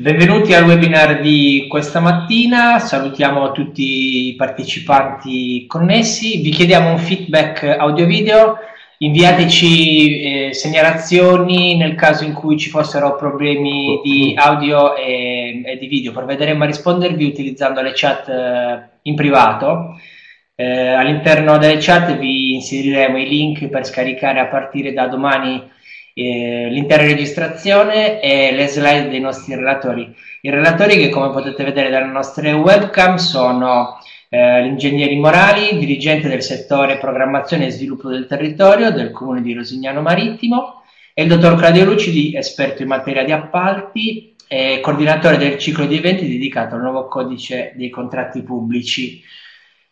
Benvenuti al webinar di questa mattina, salutiamo tutti i partecipanti connessi, vi chiediamo un feedback audio-video, inviateci eh, segnalazioni nel caso in cui ci fossero problemi di audio e, e di video, provvederemo a rispondervi utilizzando le chat eh, in privato. Eh, all'interno delle chat vi inseriremo i link per scaricare a partire da domani eh, l'intera registrazione e le slide dei nostri relatori. I relatori che come potete vedere dalle nostre webcam sono eh, l'ingegnere Morali, dirigente del settore programmazione e sviluppo del territorio del comune di Rosignano Marittimo e il dottor Claudio Lucidi, esperto in materia di appalti e coordinatore del ciclo di eventi dedicato al nuovo codice dei contratti pubblici.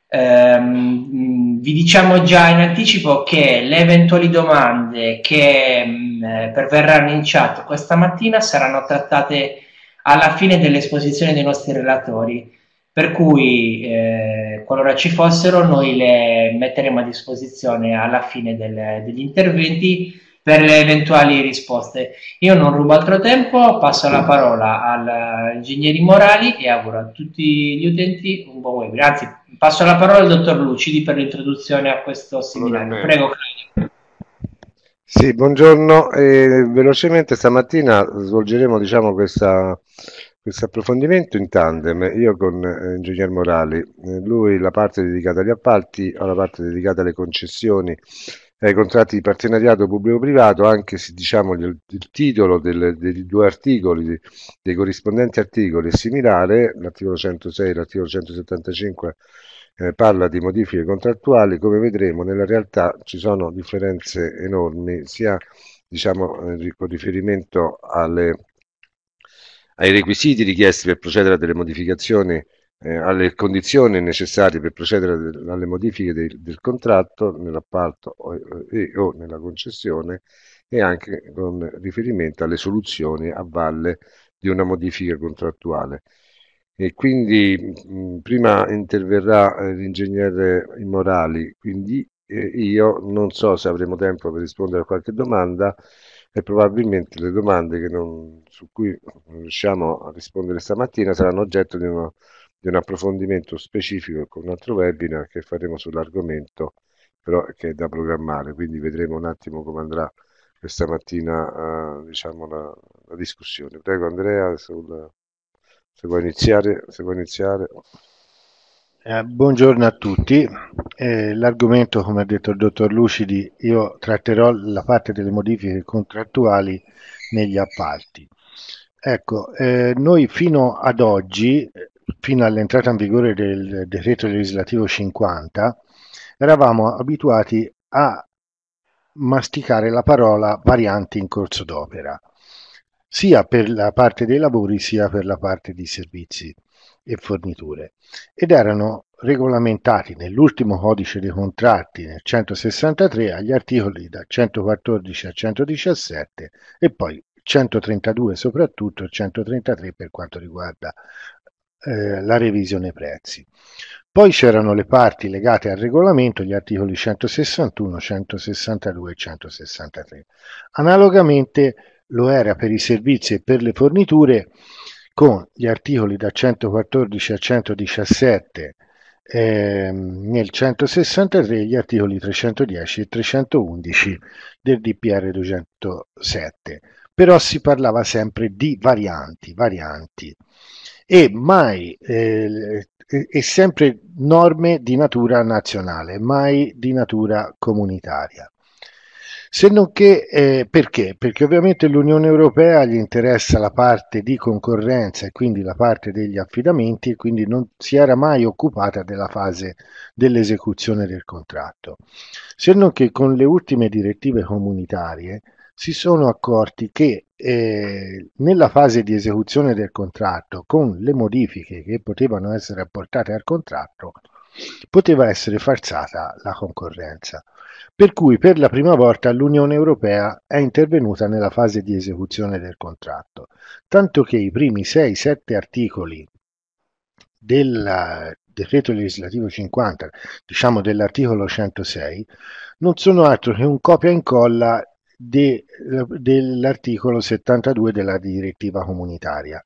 Um, vi diciamo già in anticipo che le eventuali domande che um, perverranno in chat questa mattina saranno trattate alla fine dell'esposizione dei nostri relatori, per cui eh, qualora ci fossero noi le metteremo a disposizione alla fine del, degli interventi per le eventuali risposte. Io non rubo altro tempo, passo la parola all'ingegnere eh, Morali e auguro a tutti gli utenti un buon webinar, anzi passo la parola al dottor Lucidi per l'introduzione a questo seminario. Prego, Claudio. Sì, buongiorno. Eh, velocemente stamattina svolgeremo diciamo, questa, questo approfondimento in tandem, io con eh, Ingegner Morali, eh, lui la parte dedicata agli appalti, la parte dedicata alle concessioni ai eh, contratti di partenariato pubblico-privato anche se diciamo, il, il titolo del, dei due articoli, dei, corrispondenti articoli è similare, l'articolo 106 e l'articolo 175 eh, parla di modifiche contrattuali, come vedremo nella realtà ci sono differenze enormi sia diciamo, eh, con riferimento alle, ai requisiti richiesti per procedere a delle modificazioni eh, alle condizioni necessarie per procedere alle modifiche del, del contratto nell'appalto o, eh, e, o nella concessione e anche con riferimento alle soluzioni a valle di una modifica contrattuale. E quindi mh, mm, prima interverrà eh, l'ingegnere Immorali, quindi eh, io non so se avremo tempo per rispondere a qualche domanda e probabilmente le domande non, su cui non riusciamo a rispondere stamattina saranno oggetto di una di un approfondimento specifico con un altro webinar che faremo sull'argomento, però che è da programmare, quindi vedremo un attimo come andrà questa mattina eh, diciamo la, la, discussione. Prego Andrea sul, se vuoi iniziare. Se vuoi iniziare. Eh, buongiorno a tutti. Eh, l'argomento, come ha detto il dottor Lucidi, io tratterò la parte delle modifiche contrattuali negli appalti. Ecco, eh, noi fino ad oggi fino all'entrata in vigore del decreto legislativo 50, eravamo abituati a masticare la parola varianti in corso d'opera, sia per la parte dei lavori sia per la parte di servizi e forniture, ed erano regolamentati nell'ultimo codice dei contratti, nel 163, agli articoli da 114 a 117 e poi 132 soprattutto e 133 per quanto riguarda eh, la revisione prezzi. Poi c'erano le parti legate al regolamento, gli articoli 161, 162 e 163. Analogamente lo era per i servizi e per le forniture con gli articoli da 114 a 117 eh, nel 163 gli articoli 310 e 311 del DPR 207, però si parlava sempre di varianti, varianti e mai eh, e sempre norme di natura nazionale, mai di natura comunitaria. Se non che eh, perché? Perché ovviamente l'Unione Europea gli interessa la parte di concorrenza e quindi la parte degli affidamenti e quindi non si era mai occupata della fase dell'esecuzione del contratto. Se non che con le ultime direttive comunitarie si sono accorti che eh, nella fase di esecuzione del contratto, con le modifiche che potevano essere apportate al contratto, poteva essere falsata la concorrenza. Per cui per la prima volta l'Unione Europea è intervenuta nella fase di esecuzione del contratto, tanto che i primi 6-7 articoli del eh, decreto legislativo 50, diciamo dell'articolo 106, non sono altro che un copia e incolla de, dell'articolo 72 della direttiva comunitaria.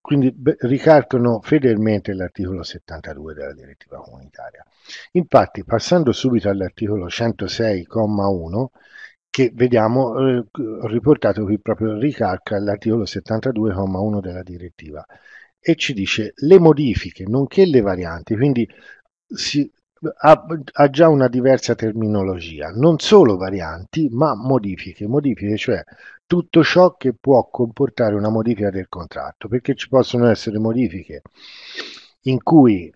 Quindi ricalcano fedelmente l'articolo 72 della direttiva comunitaria. Infatti, passando subito all'articolo 106,1, che vediamo eh, riportato qui proprio ricalca l'articolo 72,1 della direttiva e ci dice le modifiche nonché le varianti, quindi si ha, ha già una diversa terminologia, non solo varianti, ma modifiche, modifiche cioè tutto ciò che può comportare una modifica del contratto, perché ci possono essere modifiche in cui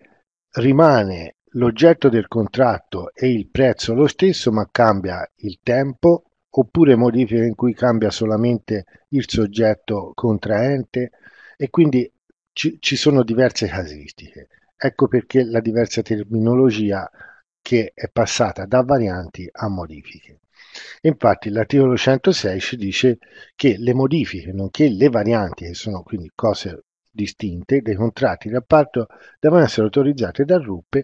rimane l'oggetto del contratto e il prezzo lo stesso, ma cambia il tempo, oppure modifiche in cui cambia solamente il soggetto contraente e quindi ci, ci sono diverse casistiche. Ecco perché la diversa terminologia che è passata da varianti a modifiche. Infatti l'articolo 106 ci dice che le modifiche, nonché le varianti, che sono quindi cose distinte, dei contratti di appalto devono essere autorizzate dal RUPE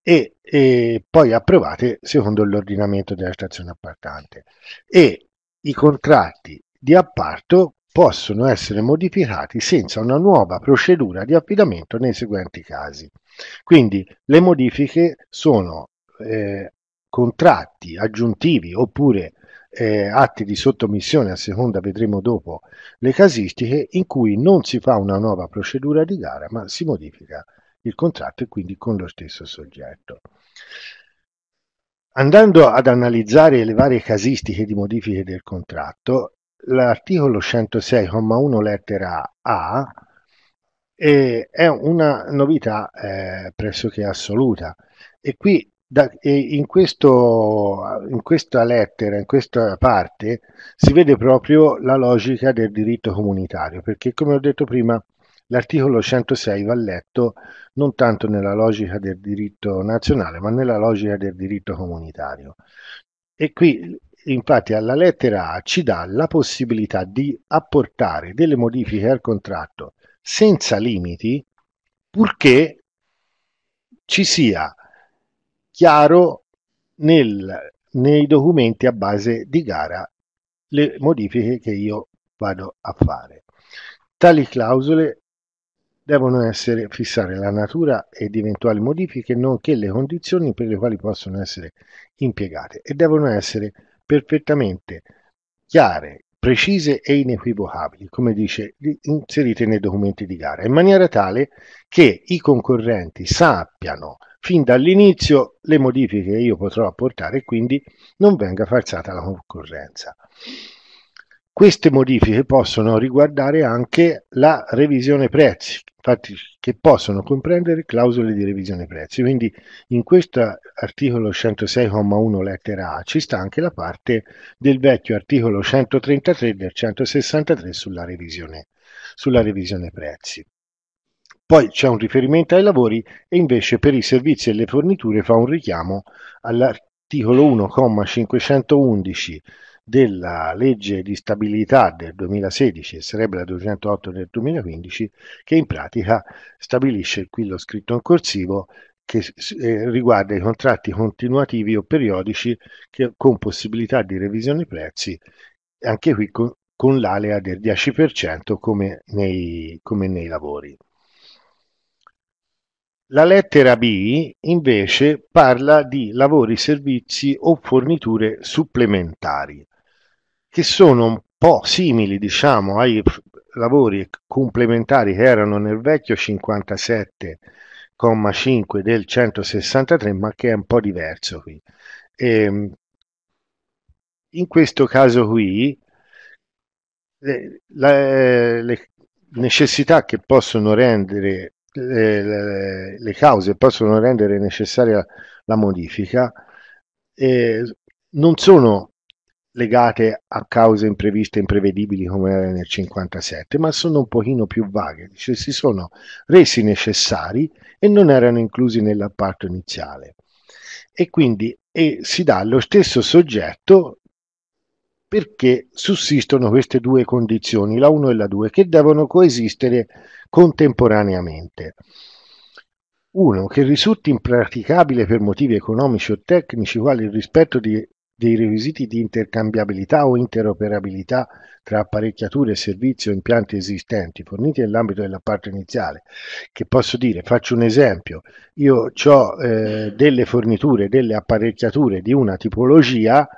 e, e, poi approvate secondo l'ordinamento della stazione appartante. E i contratti di appalto possono essere modificati senza una nuova procedura di affidamento nei seguenti casi. Quindi le modifiche sono eh, contratti aggiuntivi oppure eh, atti di sottomissione, a seconda vedremo dopo le casistiche, in cui non si fa una nuova procedura di gara ma si modifica il contratto e quindi con lo stesso soggetto. Andando ad analizzare le varie casistiche di modifiche del contratto, l'articolo 106,1 lettera A è una novità eh, pressoché assoluta e qui da, e in, questo, in questa lettera, in questa parte, si vede proprio la logica del diritto comunitario, perché come ho detto prima, l'articolo 106 va letto non tanto nella logica del diritto nazionale, ma nella logica del diritto comunitario. E qui infatti alla lettera A ci dà la possibilità di apportare delle modifiche al contratto senza limiti purché ci sia chiaro nel, nei documenti a base di gara le modifiche che io vado a fare. Tali clausole devono essere fissare la natura ed eventuali modifiche, nonché le condizioni per le quali possono essere impiegate e devono essere perfettamente chiare, precise e inequivocabili, come dice, inserite nei documenti di gara, in maniera tale che i concorrenti sappiano fin dall'inizio le modifiche che io potrò apportare e quindi non venga falsata la concorrenza. Queste modifiche possono riguardare anche la revisione prezzi, infatti, che possono comprendere clausole di revisione prezzi. Quindi in questo articolo 106,1 lettera A ci sta anche la parte del vecchio articolo 133 del 163 sulla revisione, sulla revisione prezzi. Poi c'è un riferimento ai lavori e invece per i servizi e le forniture fa un richiamo all'articolo 1,511 della legge di stabilità del 2016 e sarebbe la 208 del 2015 che in pratica stabilisce qui l'ho scritto in corsivo che eh, riguarda i contratti continuativi o periodici che, con possibilità di revisione prezzi anche qui con, con l'alea del 10% come nei, come nei lavori. La lettera B invece parla di lavori, servizi o forniture supplementari che sono un po' simili, diciamo, ai lavori complementari che erano nel vecchio 57,5 del 163, ma che è un po' diverso qui. E, ehm, in questo caso qui, le, le, le necessità che possono rendere le, le, cause possono rendere necessaria la modifica eh, non sono legate a cause impreviste e imprevedibili come era nel 1957, ma sono un pochino più vaghe, cioè si sono resi necessari e non erano inclusi nell'apparto iniziale. E quindi e si dà lo stesso soggetto perché sussistono queste due condizioni, la 1 e la 2, che devono coesistere contemporaneamente. Uno, Che risulti impraticabile per motivi economici o tecnici, quali il rispetto di dei requisiti di intercambiabilità o interoperabilità tra apparecchiature, servizi o impianti esistenti forniti nell'ambito della parte iniziale. Che posso dire? Faccio un esempio. Io ho eh, delle forniture, delle apparecchiature di una tipologia,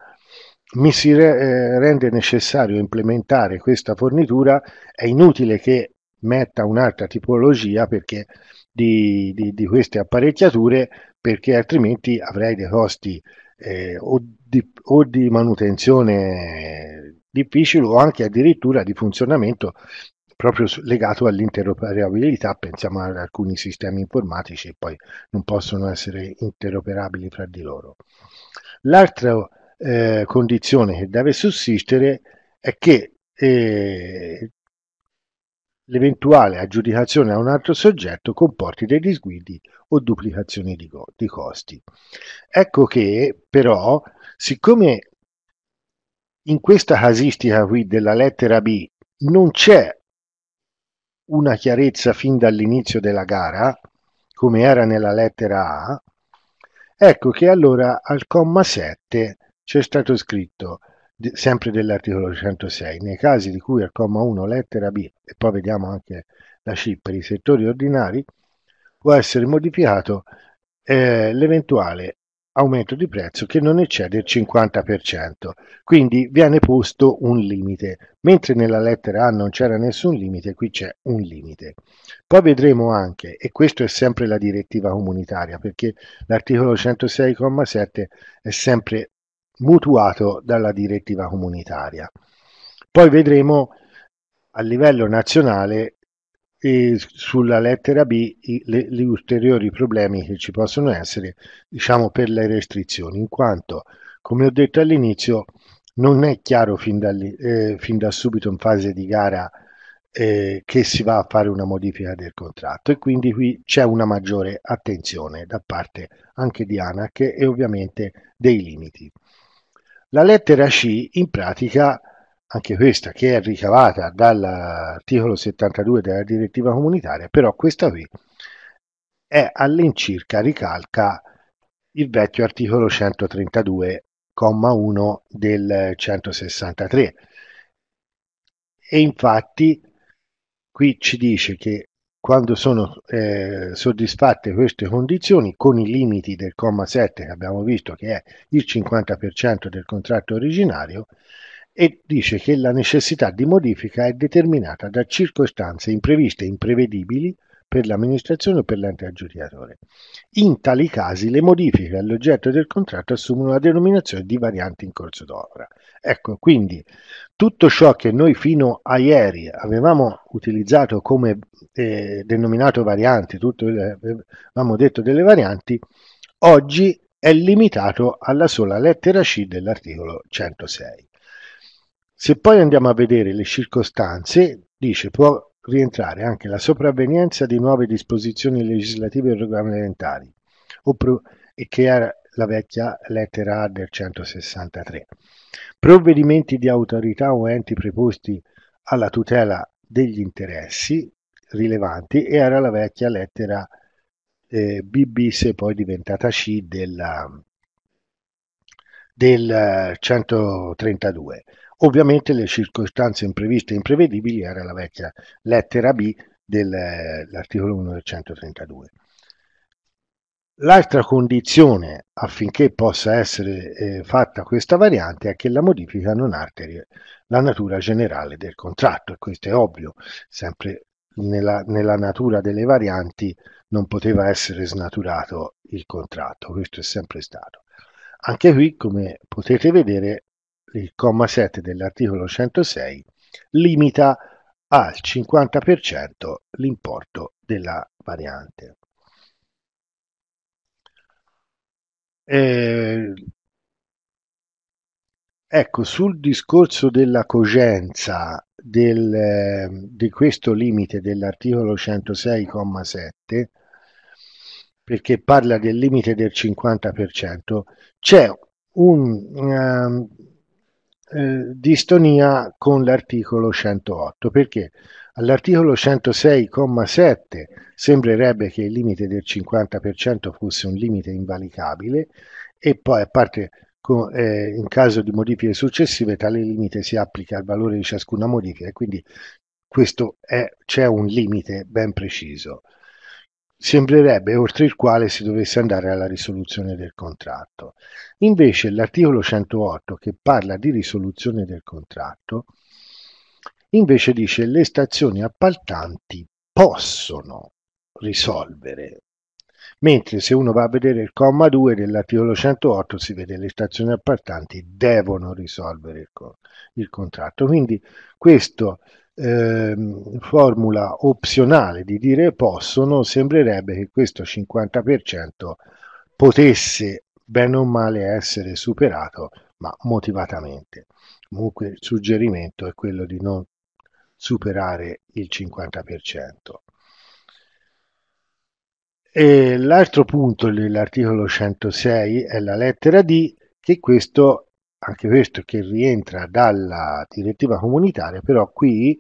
mi si re- eh, rende necessario implementare questa fornitura, è inutile che metta un'altra tipologia perché di, di, di queste apparecchiature perché altrimenti avrei dei costi eh, o di, o di manutenzione difficile o anche addirittura di funzionamento proprio legato all'interoperabilità, pensiamo ad alcuni sistemi informatici che poi non possono essere interoperabili tra di loro. L'altra eh, condizione che deve sussistere è che eh, l'eventuale aggiudicazione a un altro soggetto comporti dei disguidi o duplicazioni di, go- di costi. Ecco che però siccome in questa casistica qui della lettera B non c'è una chiarezza fin dall'inizio della gara, come era nella lettera A, ecco che allora al comma 7 c'è stato scritto, sempre dell'articolo 106, nei casi di cui al comma 1 lettera B, e poi vediamo anche la C per i settori ordinari, può essere modificato eh, l'eventuale aumento di prezzo che non eccede il 50%, quindi viene posto un limite, mentre nella lettera A non c'era nessun limite, qui c'è un limite. Poi vedremo anche, e questo è sempre la direttiva comunitaria, perché l'articolo 106,7 è sempre mutuato dalla direttiva comunitaria. Poi vedremo a livello nazionale sulla lettera B i, le, gli ulteriori problemi che ci possono essere diciamo per le restrizioni in quanto come ho detto all'inizio non è chiaro fin, da, eh, fin da subito in fase di gara eh, che si va a fare una modifica del contratto e quindi qui c'è una maggiore attenzione da parte anche di ANAC e ovviamente dei limiti. La lettera C in pratica anche questa che è ricavata dall'articolo 72 della direttiva comunitaria, però questa qui è all'incirca ricalca il vecchio articolo 132,1 del 163. E infatti qui ci dice che quando sono eh, soddisfatte queste condizioni, con i limiti del comma 7 che abbiamo visto che è il 50% del contratto originario, e dice che la necessità di modifica è determinata da circostanze impreviste e imprevedibili per l'amministrazione o per l'ente aggiudicatore. In tali casi le modifiche all'oggetto del contratto assumono la denominazione di variante in corso d'opera. Ecco, quindi tutto ciò che noi fino a ieri avevamo utilizzato come eh, denominato varianti, tutto eh, avevamo detto delle varianti, oggi è limitato alla sola lettera C dell'articolo 106. Se poi andiamo a vedere le circostanze, dice può rientrare anche la sopravvenienza di nuove disposizioni legislative e regolamentari e che era la vecchia lettera A del 163. Provvedimenti di autorità o enti preposti alla tutela degli interessi rilevanti e era la vecchia lettera eh, BB, se poi diventata C della, del 132. Ovviamente le circostanze impreviste e imprevedibili era la vecchia lettera B dell'articolo 1 del 132. Eh, L'altra condizione affinché possa essere eh, fatta questa variante è che la modifica non alteri la natura generale del contratto e questo è ovvio, sempre nella, nella, natura delle varianti non poteva essere snaturato il contratto, questo è sempre stato. Anche qui, come potete vedere, il comma 7 dell'articolo 106 limita al 50% l'importo della variante. Eh, ecco, sul discorso della cogenza del, di questo limite dell'articolo 106,7, perché parla del limite del 50%, c'è un... Um, eh, distonia con l'articolo 108 perché all'articolo 106,7 sembrerebbe che il limite del 50% fosse un limite invalicabile e poi a parte eh, in caso di modifiche successive tale limite si applica al valore di ciascuna modifica e quindi questo è, c'è un limite ben preciso. Sembrerebbe oltre il quale si dovesse andare alla risoluzione del contratto. Invece l'articolo 108 che parla di risoluzione del contratto invece dice le stazioni appaltanti possono risolvere mentre se uno va a vedere il comma 2 dell'articolo 108 si vede le stazioni appaltanti devono risolvere il, co- il contratto. Quindi questo eh, formula opzionale di dire possono, sembrerebbe che questo 50% potesse bene o male essere superato, ma motivatamente. Comunque il suggerimento è quello di non superare il 50%. E l'altro punto dell'articolo 106 è la lettera D, che questo anche questo che rientra dalla direttiva comunitaria, però qui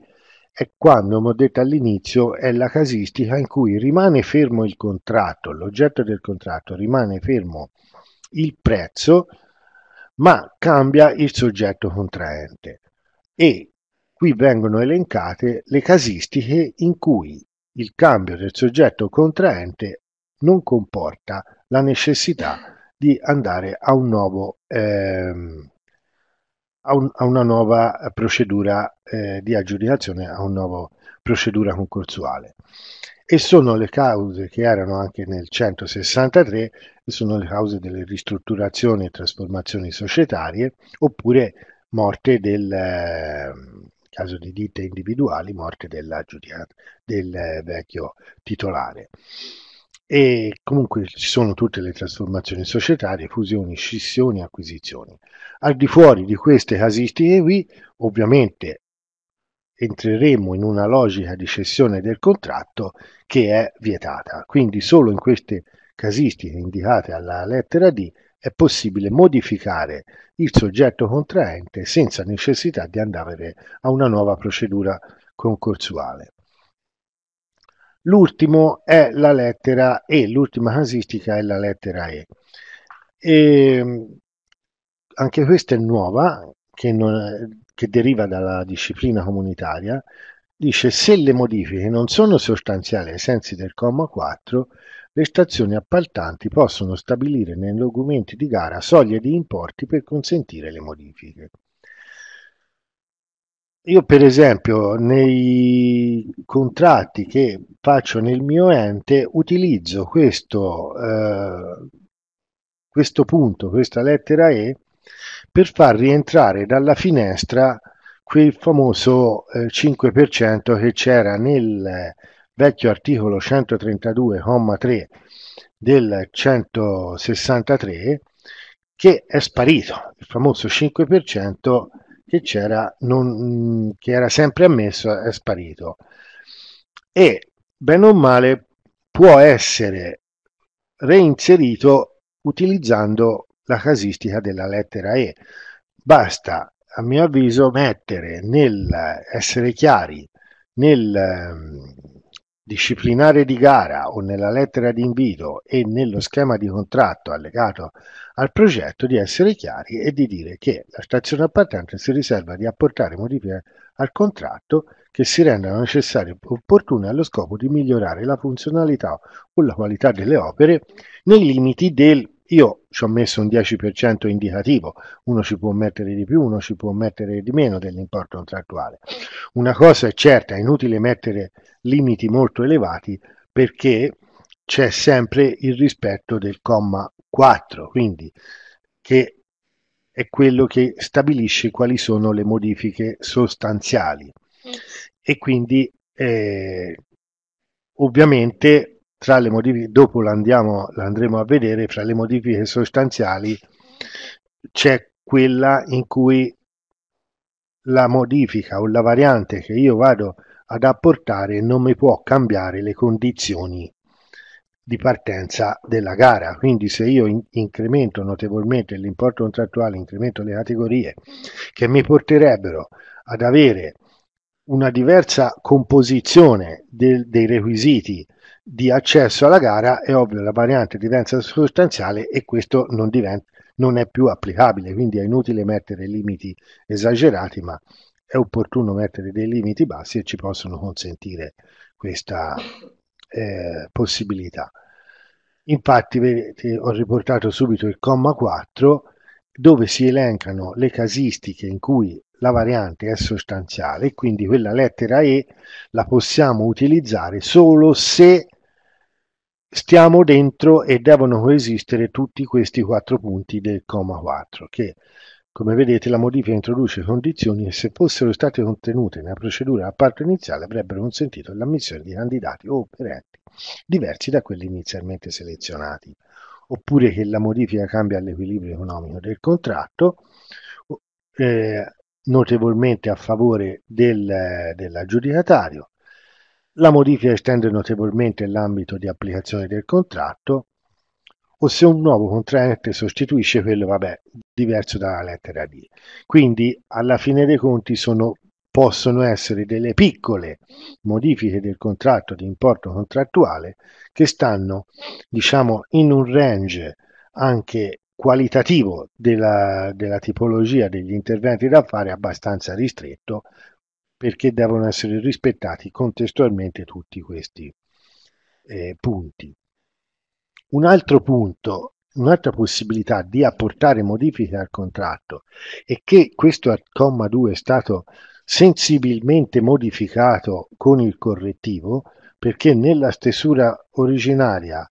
è quando, come ho detto all'inizio, è la casistica in cui rimane fermo il contratto, l'oggetto del contratto rimane fermo il prezzo, ma cambia il soggetto contraente. E qui vengono elencate le casistiche in cui il cambio del soggetto contraente non comporta la necessità di andare a un nuovo... Ehm, a, un, a una nuova procedura eh, di aggiudicazione, a una nuova procedura concorsuale. E sono le cause che erano anche nel 163, sono le cause delle ristrutturazioni e trasformazioni societarie, oppure morte del eh, caso di ditte individuali, morte del eh, vecchio titolare. E comunque ci sono tutte le trasformazioni societarie, fusioni, scissioni, acquisizioni. Al di fuori di queste casistiche qui, ovviamente entreremo in una logica di cessione del contratto che è vietata. Quindi solo in queste casistiche indicate alla lettera D è possibile modificare il soggetto contraente senza necessità di andare a una nuova procedura concorsuale l'ultimo è la lettera E, l'ultima casistica è la lettera E. e mm, anche questa è nuova, che, non, che deriva dalla disciplina comunitaria, dice se le modifiche non sono sostanziali ai sensi del comma 4, le stazioni appaltanti possono stabilire nei documenti di gara soglie di importi per consentire le modifiche io per esempio nei contratti che faccio nel mio ente utilizzo questo, eh, questo punto, questa lettera E per far rientrare dalla finestra quel famoso eh, 5% che c'era nel eh, vecchio articolo 132,3 del 163 che è sparito, il famoso 5% che c'era, non, che era sempre ammesso, è sparito. E bene o male può essere reinserito utilizzando la casistica della lettera E. Basta, a mio avviso, mettere nel essere chiari nel disciplinare di gara o nella lettera di invito e nello schema di contratto allegato al progetto di essere chiari e di dire che la stazione appaltante si riserva di apportare modifiche al contratto che si rendano necessarie e opportune allo scopo di migliorare la funzionalità o la qualità delle opere nei limiti del io ci ho messo un 10% indicativo, uno ci può mettere di più, uno ci può mettere di meno dell'importo contrattuale. Una cosa è certa, è inutile mettere limiti molto elevati perché c'è sempre il rispetto del comma 4, quindi che è quello che stabilisce quali sono le modifiche sostanziali. Mm. E quindi eh, ovviamente tra le modifiche, dopo l'andiamo, l'andremo a vedere, fra le modifiche sostanziali c'è quella in cui la modifica o la variante che io vado ad apportare non mi può cambiare le condizioni di partenza della gara. Quindi se io in- incremento notevolmente l'importo contrattuale, incremento le categorie che mi porterebbero ad avere una diversa composizione del, dei requisiti di accesso alla gara è ovvio la variante diventa sostanziale e questo non, diventa, non è più applicabile, quindi è inutile mettere limiti esagerati, ma è opportuno mettere dei limiti bassi e ci possono consentire questa eh, possibilità. Infatti vedete, ho riportato subito il comma 4 dove si elencano le casistiche in cui la variante è sostanziale, quindi quella lettera E la possiamo utilizzare solo se stiamo dentro e devono coesistere tutti questi quattro punti del comma 4 che come vedete la modifica introduce condizioni che se fossero state contenute nella procedura a parto iniziale avrebbero consentito l'ammissione di candidati o operanti diversi da quelli inizialmente selezionati oppure che la modifica cambia l'equilibrio economico del contratto eh, notevolmente a favore del, dell'aggiudicatario la modifica estende notevolmente l'ambito di applicazione del contratto o se un nuovo contraente sostituisce quello, vabbè, diverso dalla lettera D. Quindi alla fine dei conti sono, possono essere delle piccole modifiche del contratto di importo contrattuale che stanno, diciamo, in un range anche qualitativo della, della tipologia degli interventi da fare abbastanza ristretto perché devono essere rispettati contestualmente tutti questi eh, punti. Un altro punto, un'altra possibilità di apportare modifiche al contratto è che questo comma 2 è stato sensibilmente modificato con il correttivo perché nella stesura originaria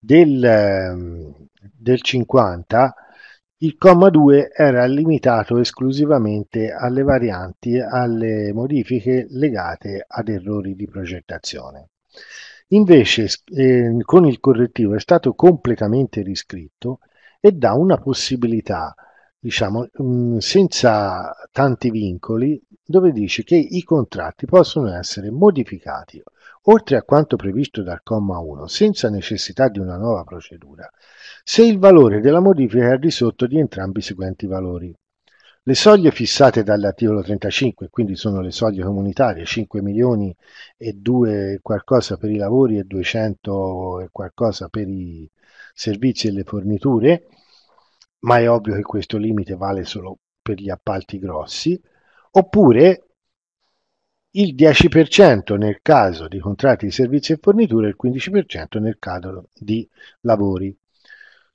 del, ehm, del 50 il comma 2 era limitato esclusivamente alle varianti alle modifiche legate ad errori di progettazione. Invece eh, con il correttivo è stato completamente riscritto e dà una possibilità diciamo, mm, senza tanti vincoli, dove dice che i contratti possono essere modificati oltre a quanto previsto dal comma 1, senza necessità di una nuova procedura, se il valore della modifica è al di sotto di entrambi i seguenti valori. Le soglie fissate dall'articolo 35, quindi sono le soglie comunitarie, 5 milioni e 2 qualcosa per i lavori e 200 e qualcosa per i servizi e le forniture, ma è ovvio che questo limite vale solo per gli appalti grossi, oppure il 10% nel caso di contratti di servizi e forniture e il 15% nel caso di lavori.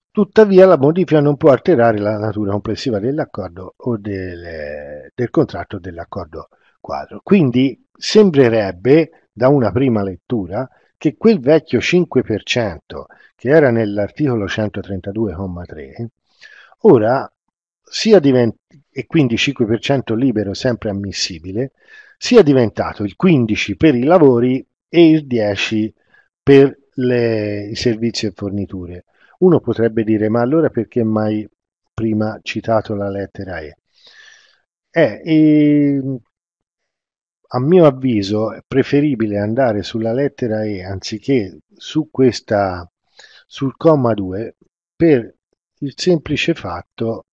Tuttavia la modifica non può alterare la natura complessiva dell'accordo o del, del contratto dell'accordo quadro. Quindi sembrerebbe da una prima lettura che quel vecchio 5% che era nell'articolo 132,3 Ora, sia divent- e quindi 5% libero sempre ammissibile, sia diventato il 15% per i lavori e il 10% per le, i servizi e forniture. Uno potrebbe dire, ma allora perché mai prima citato la lettera E? Eh, e ehm, a mio avviso è preferibile andare sulla lettera E anziché su questa, sul comma 2 per il semplice fatto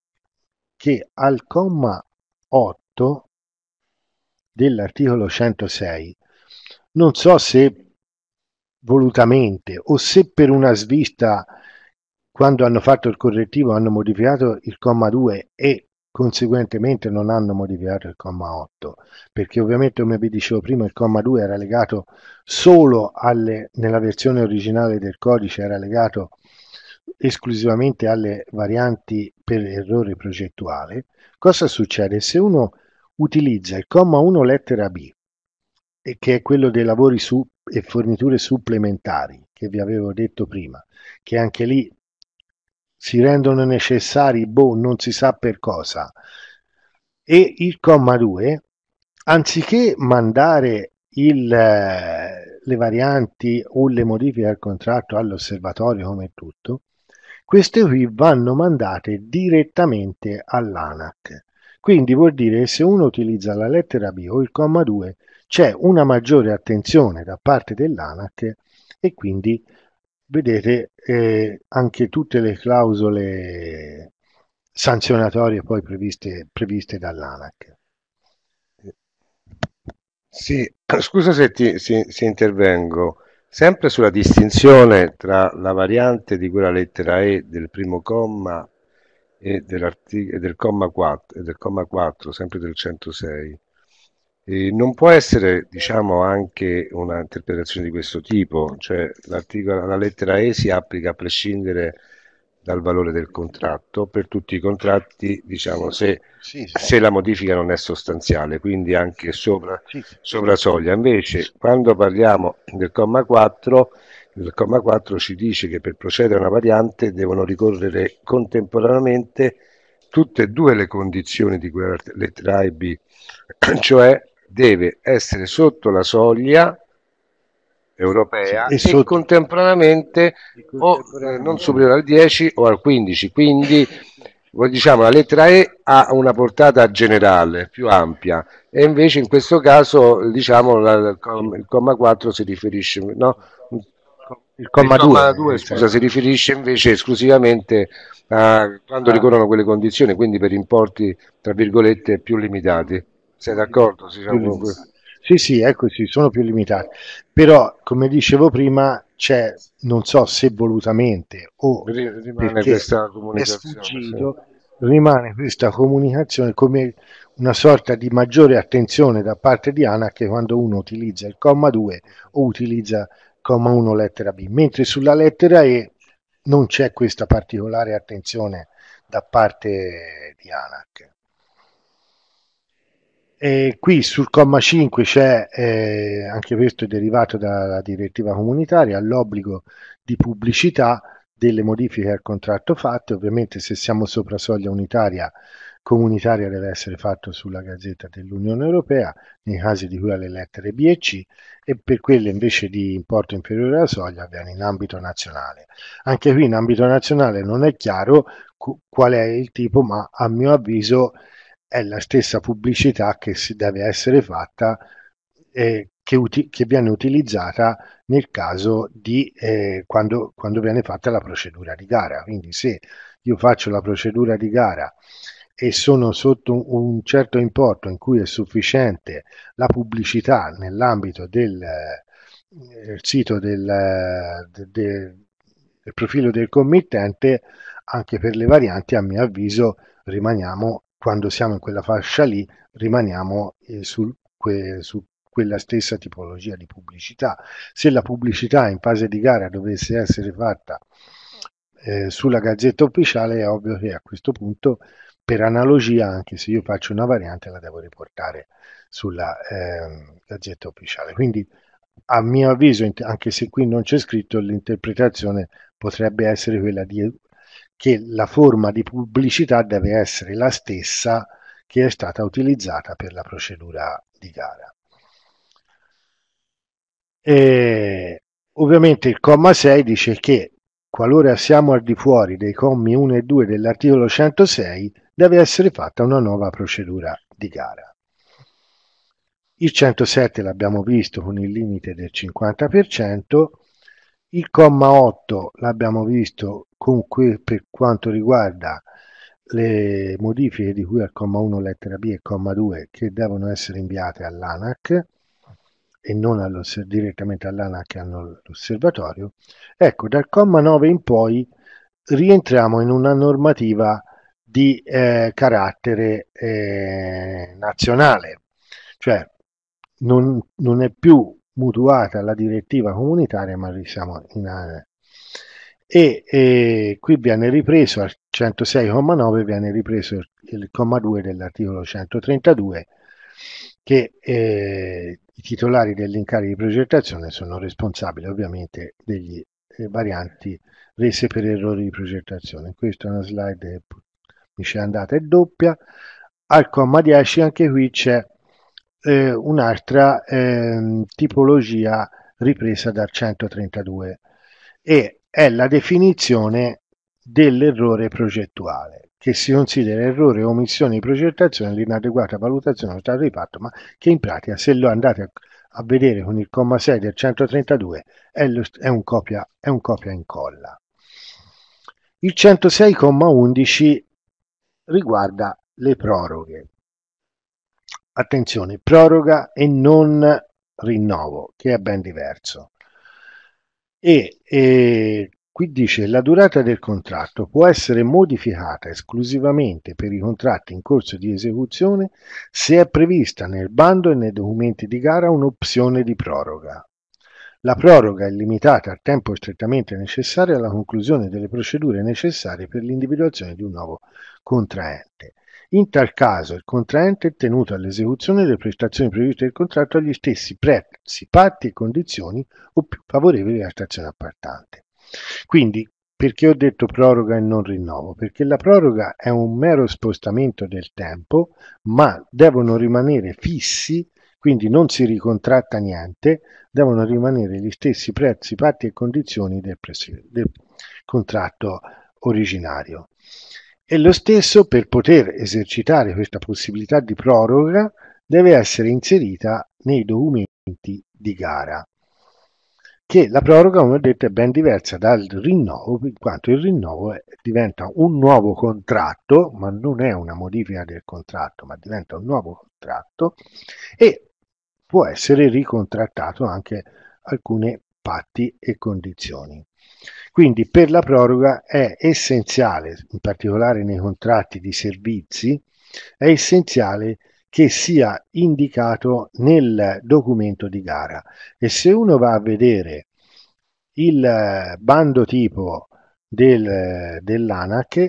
che al comma 8 dell'articolo 106, non so se volutamente o se per una svista quando hanno fatto il correttivo hanno modificato il comma 2 e conseguentemente non hanno modificato il comma 8 perché ovviamente come vi dicevo prima il comma 2 era legato solo alle nella versione originale del codice era legato esclusivamente alle varianti per errore progettuale, cosa succede se uno utilizza il comma 1 lettera B, che è quello dei lavori su e forniture supplementari, che vi avevo detto prima, che anche lì si rendono necessari, boh, non si sa per cosa. E il comma 2, anziché mandare il, eh, le varianti o le modifiche al contratto all'osservatorio come tutto, queste qui vanno mandate direttamente all'ANAC. Quindi vuol dire che se uno utilizza la lettera B o il comma 2 c'è una maggiore attenzione da parte dell'ANAC e quindi vedete eh, anche tutte le clausole sanzionatorie poi previste, previste dall'ANAC. Sì, scusa se, ti, se, se intervengo. Sempre sulla distinzione tra la variante di quella lettera E del primo comma e, e, del, comma 4, e del comma 4, sempre del 106, e non può essere diciamo, anche un'interpretazione di questo tipo, cioè la lettera E si applica a prescindere dal valore del contratto per tutti i contratti, diciamo, se, sì, sì. se la modifica non è sostanziale, quindi anche sopra, sì, sopra soglia. Invece, quando parliamo del comma 4, il comma 4 ci dice che per procedere a una variante devono ricorrere contemporaneamente tutte e due le condizioni di cui alle lettera cioè deve essere sotto la soglia europea e, e contemporaneamente o non superiore al 10 o al 15 quindi diciamo la lettera E ha una portata generale più ampia e invece in questo caso diciamo la, il comma 4 si riferisce no? il comma, il 2, comma 2 eh, scusa, cioè. si riferisce invece esclusivamente a quando ah. ricorrono quelle condizioni quindi per importi tra virgolette più limitati sei d'accordo? Sì, diciamo, sì, sì, ecco, sì, sono più limitati. Però, come dicevo prima, c'è, non so se volutamente o rimane questa comunicazione. Sfuggito, sì. Rimane questa comunicazione come una sorta di maggiore attenzione da parte di ANA che quando uno utilizza il comma 2 o utilizza comma 1 lettera B, mentre sulla lettera E non c'è questa particolare attenzione da parte di ANAC. E qui sul comma 5 c'è, eh, anche questo è derivato dalla direttiva comunitaria, l'obbligo di pubblicità delle modifiche al contratto fatte, ovviamente se siamo sopra soglia unitaria comunitaria deve essere fatto sulla Gazzetta dell'Unione Europea, nei casi di cui alle lettere B e C, e per quelle invece di importo inferiore alla soglia avviene in ambito nazionale. Anche qui in ambito nazionale non è chiaro qual è il tipo, ma a mio avviso è la stessa pubblicità che si deve essere fatta eh, che, uti- che, viene utilizzata nel caso di eh, quando, quando, viene fatta la procedura di gara. Quindi se io faccio la procedura di gara e sono sotto un certo importo in cui è sufficiente la pubblicità nell'ambito del eh, sito del, de, de, del profilo del committente, anche per le varianti a mio avviso rimaniamo quando siamo in quella fascia lì rimaniamo eh, sul, que, su quella stessa tipologia di pubblicità. Se la pubblicità in fase di gara dovesse essere fatta eh, sulla gazzetta ufficiale, è ovvio che a questo punto, per analogia, anche se io faccio una variante, la devo riportare sulla eh, gazzetta ufficiale. Quindi, a mio avviso, anche se qui non c'è scritto, l'interpretazione potrebbe essere quella di che la forma di pubblicità deve essere la stessa che è stata utilizzata per la procedura di gara. E, ovviamente il comma 6 dice che qualora siamo al di fuori dei commi 1 e 2 dell'articolo 106 deve essere fatta una nuova procedura di gara. Il 107 l'abbiamo visto con il limite del 50%, il comma 8 l'abbiamo visto Comunque per quanto riguarda le modifiche di cui al comma 1 lettera B e comma 2 che devono essere inviate all'ANAC e non direttamente all'ANAC hanno l'osservatorio, ecco dal comma 9 in poi rientriamo in una normativa di eh, carattere eh, nazionale, cioè non, non, è più mutuata la direttiva comunitaria ma siamo in, eh, e, e qui viene ripreso al 106,9 viene ripreso il, il comma 2 dell'articolo 132 che eh, i titolari dell'incarico di progettazione sono responsabili ovviamente degli eh, varianti rese per errori di progettazione. Questa è una slide che mi c'è andata è doppia. Al comma 10 anche qui c'è eh, un'altra ehm, tipologia ripresa dal 132 e è la definizione dell'errore progettuale, che si considera errore o omissione di progettazione l'inadeguata valutazione dello stato di fatto, ma che in pratica, se lo andate a, a vedere con il comma 6 del 132, è, lo, è un copia, è un copia incolla. Il 106,11 riguarda le proroghe. Attenzione, proroga e non rinnovo, che è ben diverso. E, e qui dice la durata del contratto può essere modificata esclusivamente per i contratti in corso di esecuzione se è prevista nel bando e nei documenti di gara un'opzione di proroga. La proroga è limitata al tempo strettamente necessario alla conclusione delle procedure necessarie per l'individuazione di un nuovo contraente. In tal caso il contraente è tenuto all'esecuzione delle prestazioni previste dal contratto agli stessi prezzi, patti e condizioni o più favorevoli alla stazione appartante. Quindi, perché ho detto proroga e non rinnovo? Perché la proroga è un mero spostamento del tempo, ma devono rimanere fissi, quindi non si ricontratta niente, devono rimanere gli stessi prezzi, patti e condizioni del, del contratto originario. E lo stesso per poter esercitare questa possibilità di proroga deve essere inserita nei documenti di gara. Che la proroga, come ho detto, è ben diversa dal rinnovo, in quanto il rinnovo è, diventa un nuovo contratto, ma non è una modifica del contratto, ma diventa un nuovo contratto e può essere ricontrattato anche alcune patti e condizioni. Quindi per la proroga è essenziale, in particolare nei contratti di servizi, è essenziale che sia indicato nel documento di gara. E se uno va a vedere il bando tipo del, dell'ANAC,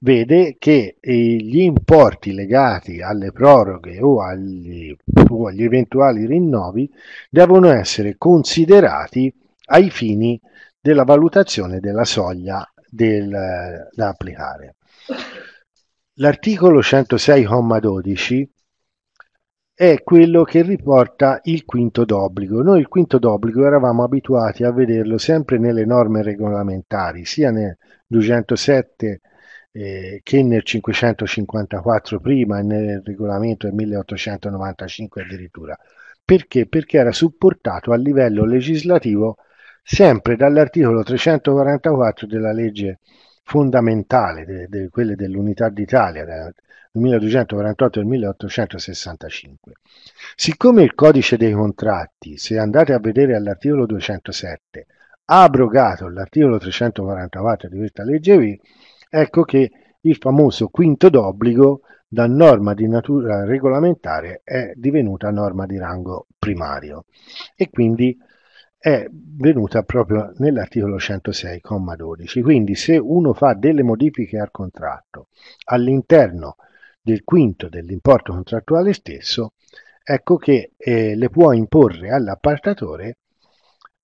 vede che gli importi legati alle proroghe o agli, o agli eventuali rinnovi devono essere considerati ai fini della valutazione della soglia del, da applicare. L'articolo 106,12 è quello che riporta il quinto d'obbligo. Noi il quinto d'obbligo eravamo abituati a vederlo sempre nelle norme regolamentari, sia nel 207 eh, che nel 554 prima e nel regolamento del 1895 addirittura. Perché? Perché era supportato a livello legislativo sempre dall'articolo 344 della legge fondamentale, de, de, quelle dell'Unità d'Italia, del 1248 e del 1865. Siccome il codice dei contratti, se andate a vedere all'articolo 207, ha abrogato l'articolo 344 di questa legge V, ecco che il famoso quinto d'obbligo da norma di natura regolamentare è divenuta norma di rango primario e quindi è venuta proprio nell'articolo 106,12. Quindi se uno fa delle modifiche al contratto all'interno del quinto dell'importo contrattuale stesso, ecco che eh, le può imporre all'appartatore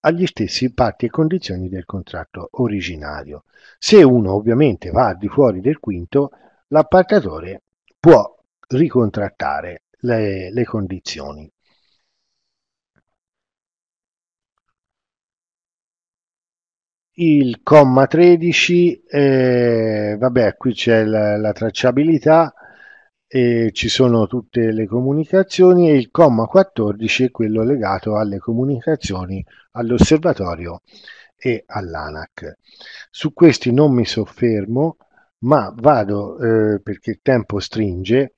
agli stessi patti e condizioni del contratto originario. Se uno ovviamente va al di fuori del quinto, l'appartatore può ricontrattare le, le condizioni. il comma 13, eh, vabbè, qui c'è la, la tracciabilità, e ci sono tutte le comunicazioni e il comma 14 è quello legato alle comunicazioni all'osservatorio e all'ANAC. Su questi non mi soffermo, ma vado eh, perché il tempo stringe.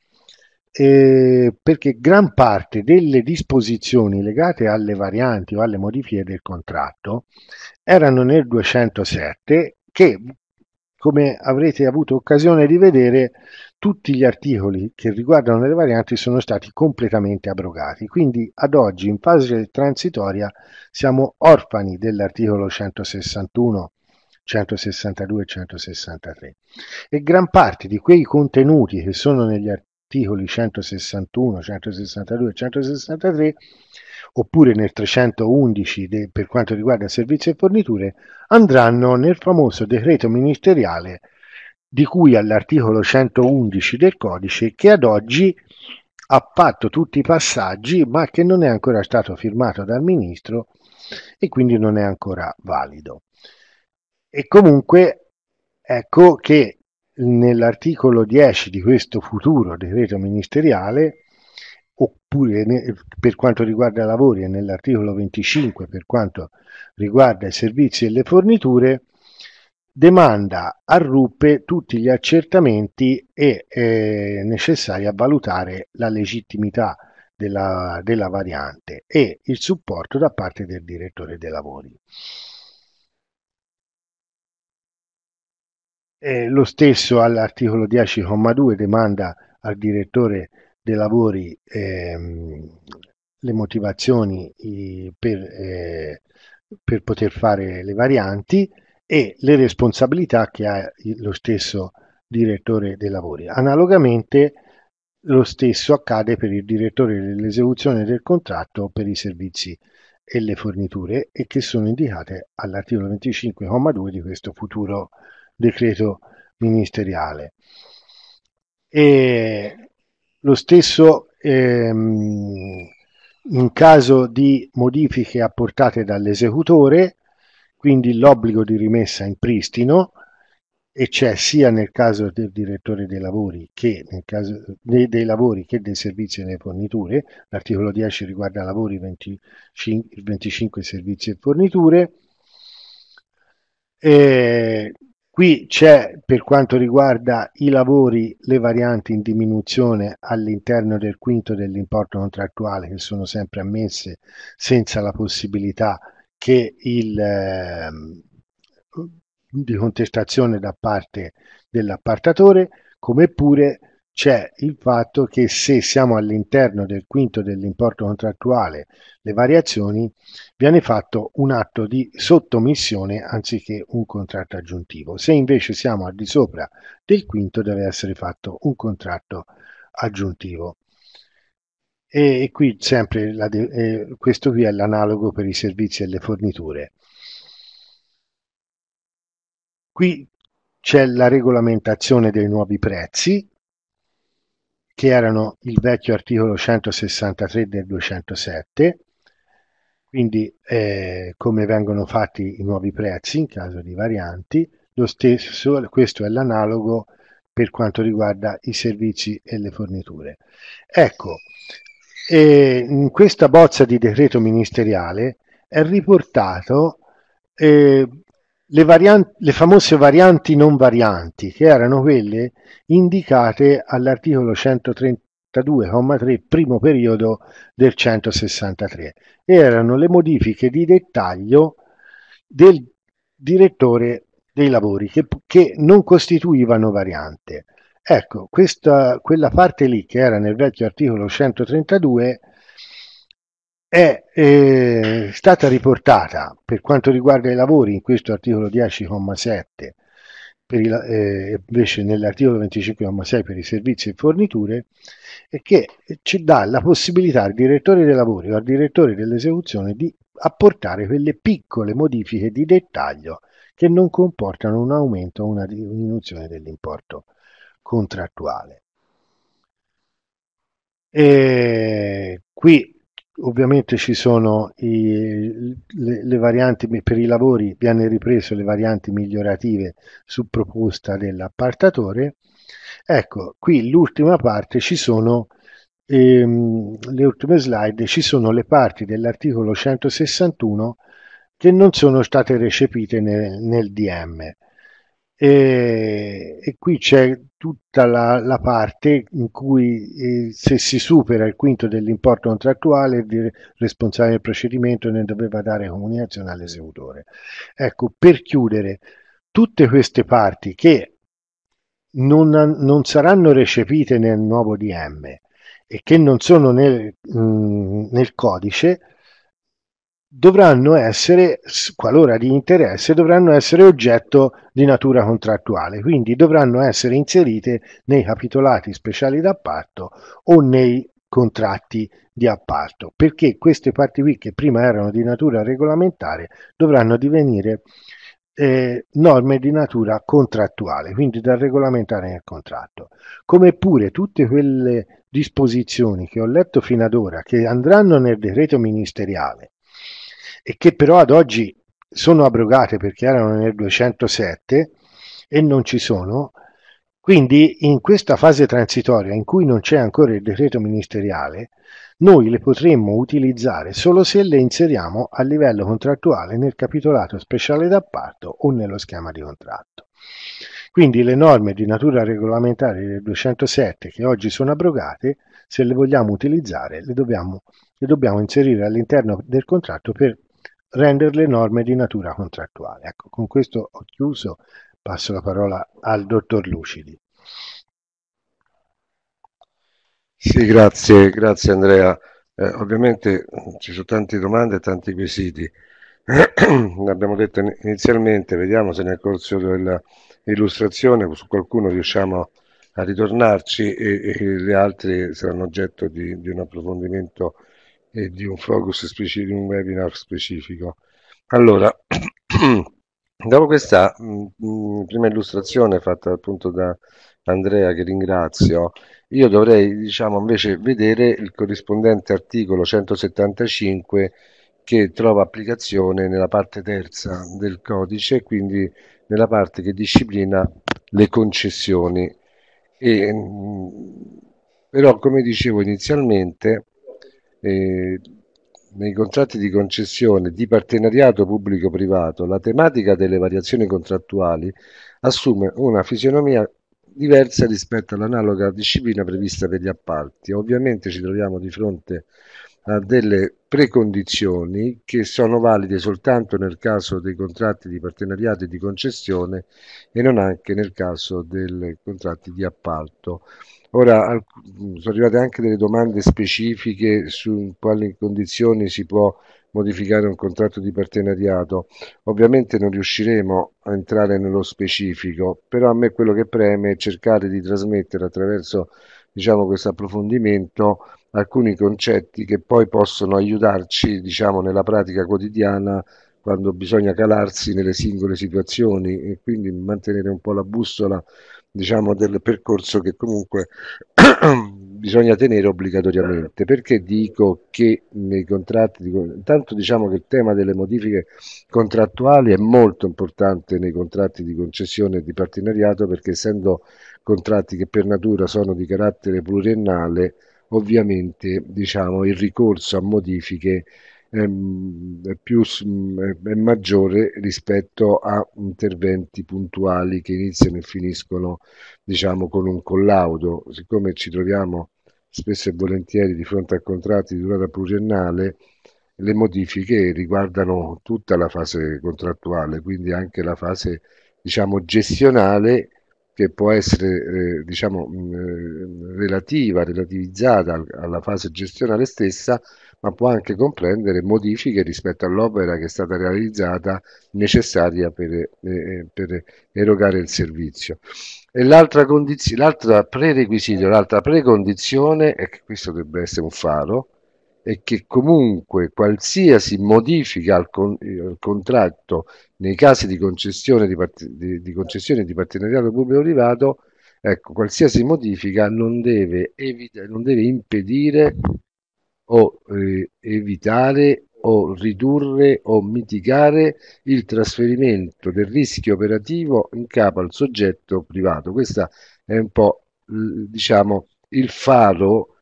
Eh, perché gran parte delle disposizioni legate alle varianti o alle modifiche del contratto erano nel 207 che, come avrete avuto occasione di vedere, tutti gli articoli che riguardano le varianti sono stati completamente abrogati. Quindi ad oggi in fase transitoria siamo orfani dell'articolo 161 162 e 163 e gran parte di quei contenuti che sono negli, articoli 161, 162 e 163, oppure nel 311 de, per quanto riguarda servizi e forniture, andranno nel famoso decreto ministeriale di cui all'articolo 111 del codice che ad oggi ha fatto tutti i passaggi ma che non è ancora stato firmato dal ministro e quindi non è ancora valido. E comunque ecco che nell'articolo 10 di questo futuro decreto ministeriale, oppure per quanto riguarda i lavori e nell'articolo 25 per quanto riguarda i servizi e le forniture, demanda a Ruppe tutti gli accertamenti e eh, necessari a valutare la legittimità della, della variante e il supporto da parte del direttore dei lavori. Eh, lo stesso all'articolo 10,2 demanda al direttore dei lavori ehm, le motivazioni eh, per, eh, per, poter fare le varianti e le responsabilità che ha lo stesso direttore dei lavori. Analogamente lo stesso accade per il direttore dell'esecuzione del contratto per i servizi e le forniture e che sono indicate all'articolo 25,2 di questo futuro decreto ministeriale. E lo stesso ehm, in caso di modifiche apportate dall'esecutore, quindi l'obbligo di rimessa in pristino, e c'è sia nel caso del direttore dei lavori che nel caso dei, dei lavori che dei servizi e delle forniture, l'articolo 10 riguarda lavori 25, 25 servizi e forniture, e Qui c'è per quanto riguarda i lavori le varianti in diminuzione all'interno del quinto dell'importo contrattuale che sono sempre ammesse senza la possibilità che il, eh, di contestazione da parte dell'appartatore, come pure c'è il fatto che se siamo all'interno del quinto dell'importo contrattuale, le variazioni, viene fatto un atto di sottomissione anziché un contratto aggiuntivo. Se invece siamo al di sopra del quinto deve essere fatto un contratto aggiuntivo. E, e qui sempre la, eh, questo qui è l'analogo per i servizi e le forniture. Qui c'è la regolamentazione dei nuovi prezzi, che erano il vecchio articolo 163 del 207, quindi eh, come vengono fatti i nuovi prezzi in caso di varianti, lo stesso, questo è l'analogo per quanto riguarda i servizi e le forniture. Ecco, eh, in questa bozza di decreto ministeriale è riportato eh, le, varianti, le famose varianti non varianti, che erano quelle indicate all'articolo 132,3 primo periodo del 163, erano le modifiche di dettaglio del direttore dei lavori che, che non costituivano variante. Ecco, questa, quella parte lì che era nel vecchio articolo 132 è eh, stata riportata per quanto riguarda i lavori in questo articolo 10,7 per il, eh, invece nell'articolo 25,6 per i servizi e forniture e che ci dà la possibilità al direttore dei lavori o al direttore dell'esecuzione di apportare quelle piccole modifiche di dettaglio che non comportano un aumento o una diminuzione dell'importo contrattuale. E qui ovviamente ci sono i, le, le, varianti per i lavori, viene ripreso le varianti migliorative su proposta dell'appartatore. Ecco, qui l'ultima parte ci sono ehm, le ultime slide, ci sono le parti dell'articolo 161 che non sono state recepite nel, nel DM. E, e, qui c'è tutta la, la parte in cui eh, se si supera il quinto dell'importo contrattuale il responsabile del procedimento ne doveva dare comunicazione all'esecutore. Ecco, per chiudere, tutte queste parti che non, non saranno recepite nel nuovo DM e che non sono nel, mh, mm, nel codice, dovranno essere, qualora di interesse, dovranno essere oggetto di natura contrattuale, quindi dovranno essere inserite nei capitolati speciali d'appalto o nei contratti di appalto, perché queste parti qui che prima erano di natura regolamentare dovranno divenire eh, norme di natura contrattuale, quindi da regolamentare nel contratto, come pure tutte quelle disposizioni che ho letto fino ad ora che andranno nel decreto ministeriale e che però ad oggi sono abrogate perché erano nel 207 e non ci sono. Quindi in questa fase transitoria in cui non c'è ancora il decreto ministeriale, noi le potremmo utilizzare solo se le inseriamo a livello contrattuale nel capitolato speciale d'apparto o nello schema di contratto. Quindi le norme di natura regolamentare del 207 che oggi sono abrogate, se le vogliamo utilizzare, le dobbiamo, le dobbiamo inserire all'interno del contratto per rendere le norme di natura contrattuale. Ecco, con questo ho chiuso, passo la parola al dottor Lucidi. Sì, grazie, grazie Andrea. Eh, ovviamente mm, ci sono tante domande e tanti quesiti. L'abbiamo detto inizialmente, vediamo se nel corso dell'illustrazione su qualcuno riusciamo a ritornarci e, e le altre saranno oggetto di, di un approfondimento e di un focus specifico, di un webinar specifico. Allora, dopo questa mh, mm, mm, prima illustrazione fatta appunto da Andrea, che ringrazio, io dovrei diciamo invece vedere il corrispondente articolo 175 che trova applicazione nella parte terza del codice, quindi nella parte che disciplina le concessioni. E, mm, però, come dicevo inizialmente, nei contratti di concessione di partenariato pubblico-privato la tematica delle variazioni contrattuali assume una fisionomia diversa rispetto all'analoga disciplina prevista per gli appalti. Ovviamente ci troviamo di fronte a delle precondizioni che sono valide soltanto nel caso dei contratti di partenariato e di concessione e non anche nel caso dei contratti di appalto. Ora mm, sono arrivate anche delle domande specifiche su quali condizioni si può modificare un contratto di partenariato. Ovviamente non riusciremo a entrare nello specifico, però a me quello che preme è cercare di trasmettere attraverso diciamo, questo approfondimento alcuni concetti che poi possono aiutarci diciamo, nella pratica quotidiana quando bisogna calarsi nelle singole situazioni e quindi mantenere un po' la bussola diciamo, del percorso che comunque bisogna tenere obbligatoriamente. Perché dico che nei contratti, intanto diciamo che il tema delle modifiche contrattuali è molto importante nei contratti di concessione e di partenariato perché essendo contratti che per natura sono di carattere pluriennale, ovviamente diciamo, il ricorso a modifiche ehm, più, mm, è maggiore rispetto a interventi puntuali che iniziano e finiscono diciamo, con un collaudo. Siccome ci troviamo spesso e volentieri di fronte a contratti di durata pluriennale, le modifiche riguardano tutta la fase contrattuale, quindi anche la fase diciamo, gestionale che può essere eh, diciamo, mh, mm, eh, relativa, relativizzata alla fase gestionale stessa, ma può anche comprendere modifiche rispetto all'opera che è stata realizzata necessaria per, eh, eh per erogare il servizio. E l'altra, l'altra prerequisito, l'altra precondizione è che questo dovrebbe essere un faro, è che comunque qualsiasi modifica al, con, eh, al contratto nei casi di concessione di, part- di, di, concessione di partenariato pubblico-privato, ecco, qualsiasi modifica non deve, evita- non deve impedire o eh, evitare o ridurre o mitigare il trasferimento del rischio operativo in capo al soggetto privato. Questo è un po' diciamo il faro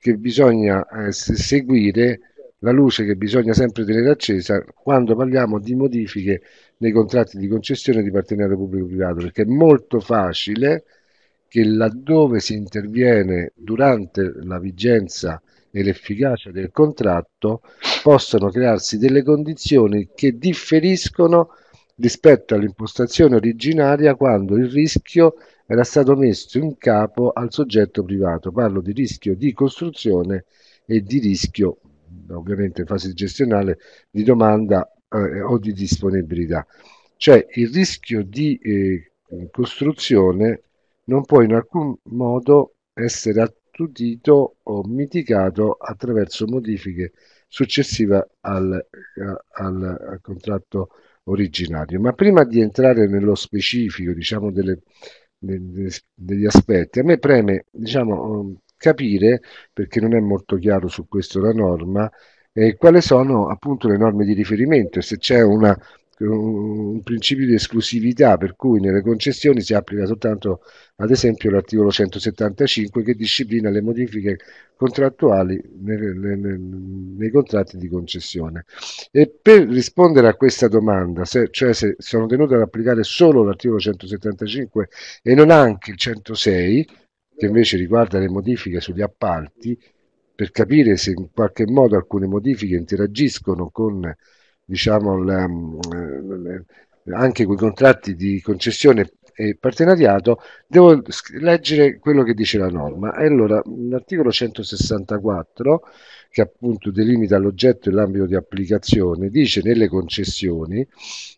che bisogna eh, seguire la luce che bisogna sempre tenere accesa quando parliamo di modifiche nei contratti di concessione di partenariato pubblico-privato, perché è molto facile che laddove si interviene durante la vigenza e l'efficacia del contratto possano crearsi delle condizioni che differiscono rispetto all'impostazione originaria quando il rischio era stato messo in capo al soggetto privato. Parlo di rischio di costruzione e di rischio, ovviamente in fase gestionale, di domanda eh, o di disponibilità. Cioè il rischio di eh, costruzione non può in alcun modo essere attutito o mitigato attraverso modifiche successive al, eh, al, al contratto originario. Ma prima di entrare nello specifico diciamo, delle degli aspetti. A me preme diciamo, um, capire, perché non è molto chiaro su questo la norma, eh, quali sono appunto le norme di riferimento e se c'è una un principio di esclusività per cui nelle concessioni si applica soltanto ad esempio l'articolo 175 che disciplina le modifiche contrattuali nei, nei, nei contratti di concessione e per rispondere a questa domanda se, cioè se sono tenuto ad applicare solo l'articolo 175 e non anche il 106 che invece riguarda le modifiche sugli appalti per capire se in qualche modo alcune modifiche interagiscono con diciamo, la, mm, eh, anche quei contratti di concessione e partenariato, devo leggere quello che dice la norma. allora, l'articolo 164, che appunto delimita l'oggetto e l'ambito di applicazione, dice nelle concessioni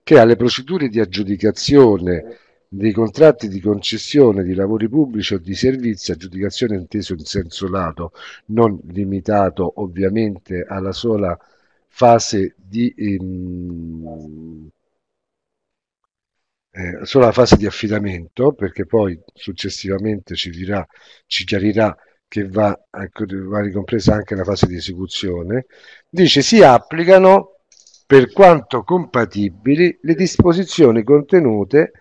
che alle procedure di aggiudicazione dei contratti di concessione di lavori pubblici o di servizi, aggiudicazione inteso in senso lato, non limitato ovviamente alla sola fase di ehm, eh, solo la fase di affidamento, perché poi successivamente ci, dirà, ci chiarirà che va, ecco, va ricompresa anche la fase di esecuzione, dice si applicano per quanto compatibili le disposizioni contenute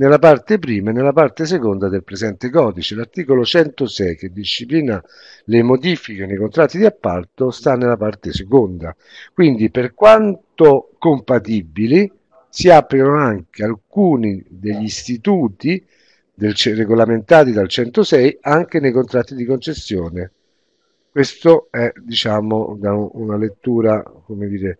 nella parte prima e nella parte seconda del presente codice. L'articolo 106 che disciplina le modifiche nei contratti di appalto sta nella parte seconda. Quindi per quanto compatibili si aprono anche alcuni degli istituti del, regolamentati dal 106 anche nei contratti di concessione. Questo è, diciamo, da una lettura, come dire,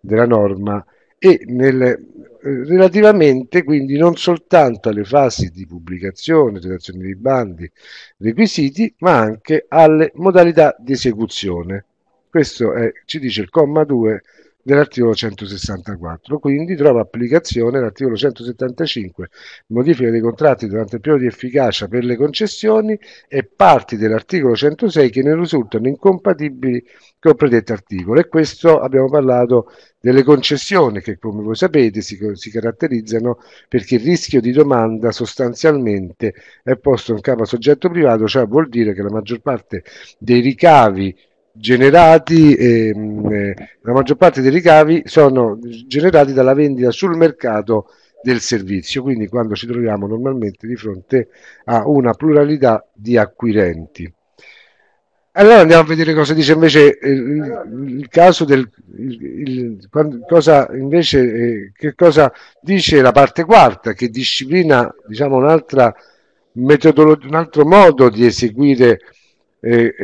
della norma e nel, eh, relativamente quindi non soltanto alle fasi di pubblicazione, redazione dei bandi, requisiti, ma anche alle modalità di esecuzione. Questo è, ci dice il comma 2 dell'articolo 164. Quindi trova applicazione l'articolo 175, modifica dei contratti durante il periodo di efficacia per le concessioni e parti dell'articolo 106 che ne risultano incompatibili con il predetto articolo. E questo abbiamo parlato delle concessioni che, come voi sapete, si, si caratterizzano perché il rischio di domanda sostanzialmente è posto in capo a soggetto privato, cioè vuol dire che la maggior parte dei ricavi generati, ehm, eh, la maggior parte dei ricavi sono generati dalla vendita sul mercato del servizio, quindi quando ci troviamo normalmente di fronte a una pluralità di acquirenti. Allora andiamo a vedere cosa dice invece eh, il, il, caso del il, il, quando, cosa invece eh, che cosa dice la parte quarta che disciplina diciamo un'altra metodologia un altro modo di eseguire eh,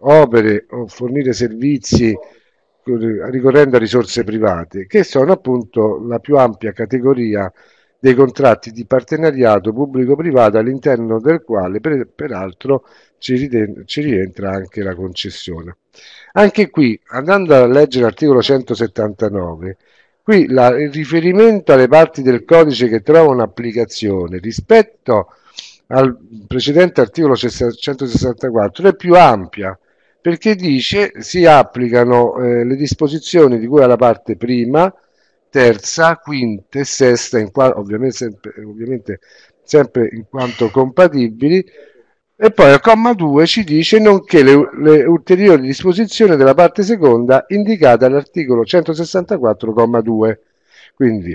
opere o fornire servizi ricorrendo a risorse private, che sono appunto la più ampia categoria dei contratti di partenariato pubblico-privato all'interno del quale per, peraltro ci, ci, rientra anche la concessione. Anche qui, andando a leggere l'articolo 179, qui la, il riferimento alle parti del codice che trovano applicazione rispetto al precedente articolo 164 è più ampia perché dice si applicano eh, le disposizioni di cui alla parte prima, terza, quinta e sesta, qua, ovviamente, sempre, ovviamente sempre in quanto compatibili, e poi al comma 2 ci dice nonché le, le, ulteriori disposizioni della parte seconda indicata all'articolo 164, comma 2. Quindi,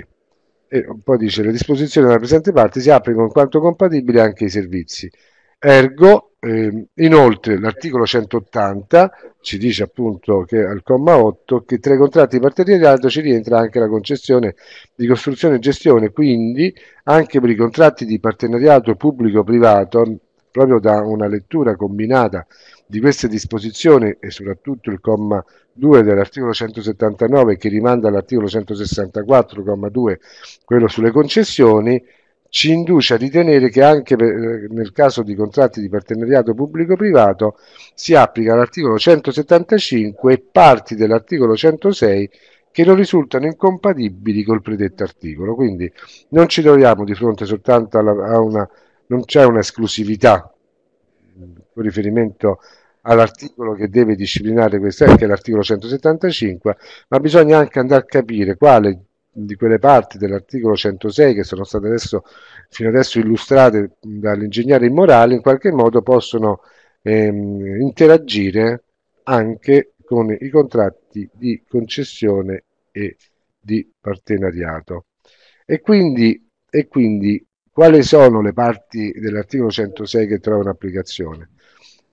e eh, poi dice le disposizioni della presente parte si applicano in quanto compatibili anche ai servizi. Ergo, eh, inoltre l'articolo 180 ci dice appunto che al comma 8 che tra i contratti di partenariato ci rientra anche la concessione di costruzione e gestione, quindi anche per i contratti di partenariato pubblico-privato, proprio da una lettura combinata di queste disposizioni e soprattutto il comma 2 dell'articolo 179 che rimanda all'articolo 164, comma 2, quello sulle concessioni, ci induce a ritenere che anche per, nel caso di contratti di partenariato pubblico-privato si applica l'articolo 175 e parti dell'articolo 106 che non risultano incompatibili col predetto articolo. Quindi non ci troviamo di fronte soltanto alla, a una, non c'è un'esclusività con riferimento all'articolo che deve disciplinare questa, che è l'articolo 175, ma bisogna anche andare a capire quale di quelle parti dell'articolo 106 che sono state adesso, fino adesso illustrate dall'ingegnere immorale, in qualche modo possono ehm, interagire anche con i contratti di concessione e di partenariato. E quindi, e quindi quali sono le parti dell'articolo 106 che trovano applicazione?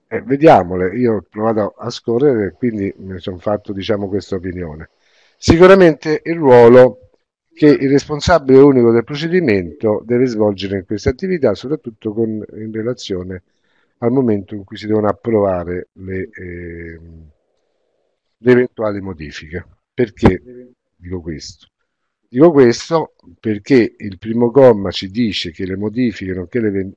Eh, vediamole, io ho provato a scorrere e quindi mi sono fatto diciamo, questa opinione. Sicuramente il ruolo che il responsabile unico del procedimento deve svolgere in questa attività, soprattutto con, in relazione al momento in cui si devono approvare le, eh, le eventuali modifiche. Perché dico questo? Dico questo perché il primo comma ci dice che le modifiche, nonché le,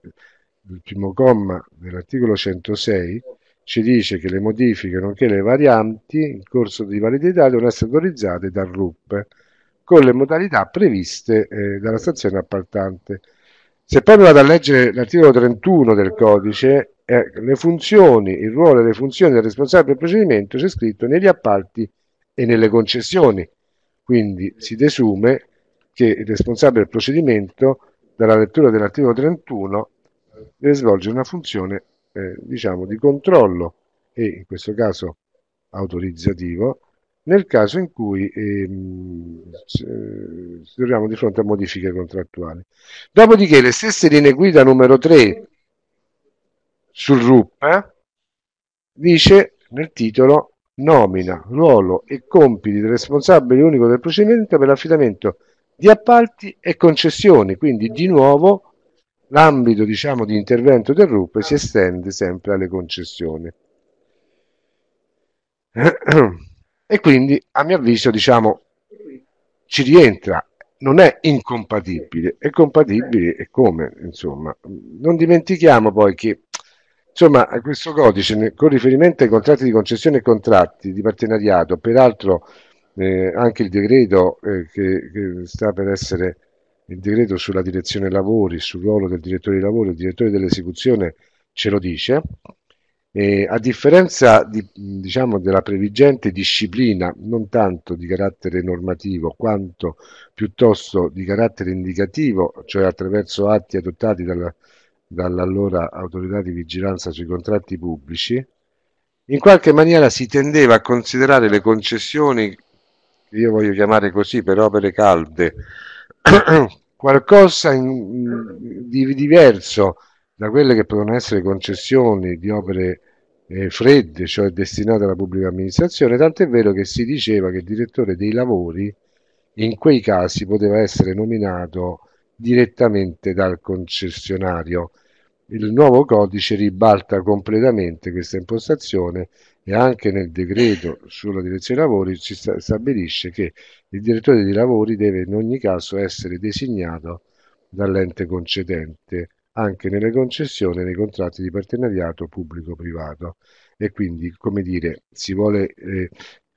il primo comma dell'articolo 106, ci dice che le modifiche, nonché le varianti in corso di validità devono essere autorizzate dal RUP con le modalità previste eh, dalla stazione appaltante. Se poi mi vado a leggere l'articolo 31 del codice, eh, le funzioni, il ruolo e le funzioni del responsabile del procedimento c'è scritto negli appalti e nelle concessioni. Quindi si desume che il responsabile del procedimento, dalla lettura dell'articolo 31, deve svolgere una funzione eh, diciamo, di controllo e in questo caso autorizzativo nel caso in cui ehm, eh, ci troviamo di fronte a modifiche contrattuali. Dopodiché le stesse linee guida numero 3 sul RUP eh, dice nel titolo nomina, ruolo e compiti del responsabile unico del procedimento per l'affidamento di appalti e concessioni, quindi di nuovo l'ambito diciamo, di intervento del RUP si estende sempre alle concessioni. e quindi a mio avviso diciamo ci rientra non è incompatibile è compatibile e come insomma non dimentichiamo poi che insomma questo codice con riferimento ai contratti di concessione e contratti di partenariato peraltro eh, anche il decreto eh, che, che sta per essere il decreto sulla direzione lavori sul ruolo del direttore di lavoro il direttore dell'esecuzione ce lo dice eh, a differenza di, diciamo, della previgente disciplina, non tanto di carattere normativo quanto piuttosto di carattere indicativo, cioè attraverso atti adottati dalla, dall'allora autorità di vigilanza sui contratti pubblici, in qualche maniera si tendeva a considerare le concessioni, che io voglio chiamare così, per opere calde, qualcosa in, di diverso da quelle che potevano essere concessioni di opere eh, fredde, cioè destinate alla pubblica amministrazione, tant'è vero che si diceva che il direttore dei lavori in quei casi poteva essere nominato direttamente dal concessionario. Il nuovo codice ribalta completamente questa impostazione e anche nel decreto sulla direzione dei lavori si stabilisce che il direttore dei lavori deve in ogni caso essere designato dall'ente concedente anche nelle concessioni e nei contratti di partenariato pubblico-privato e quindi come dire si vuole eh,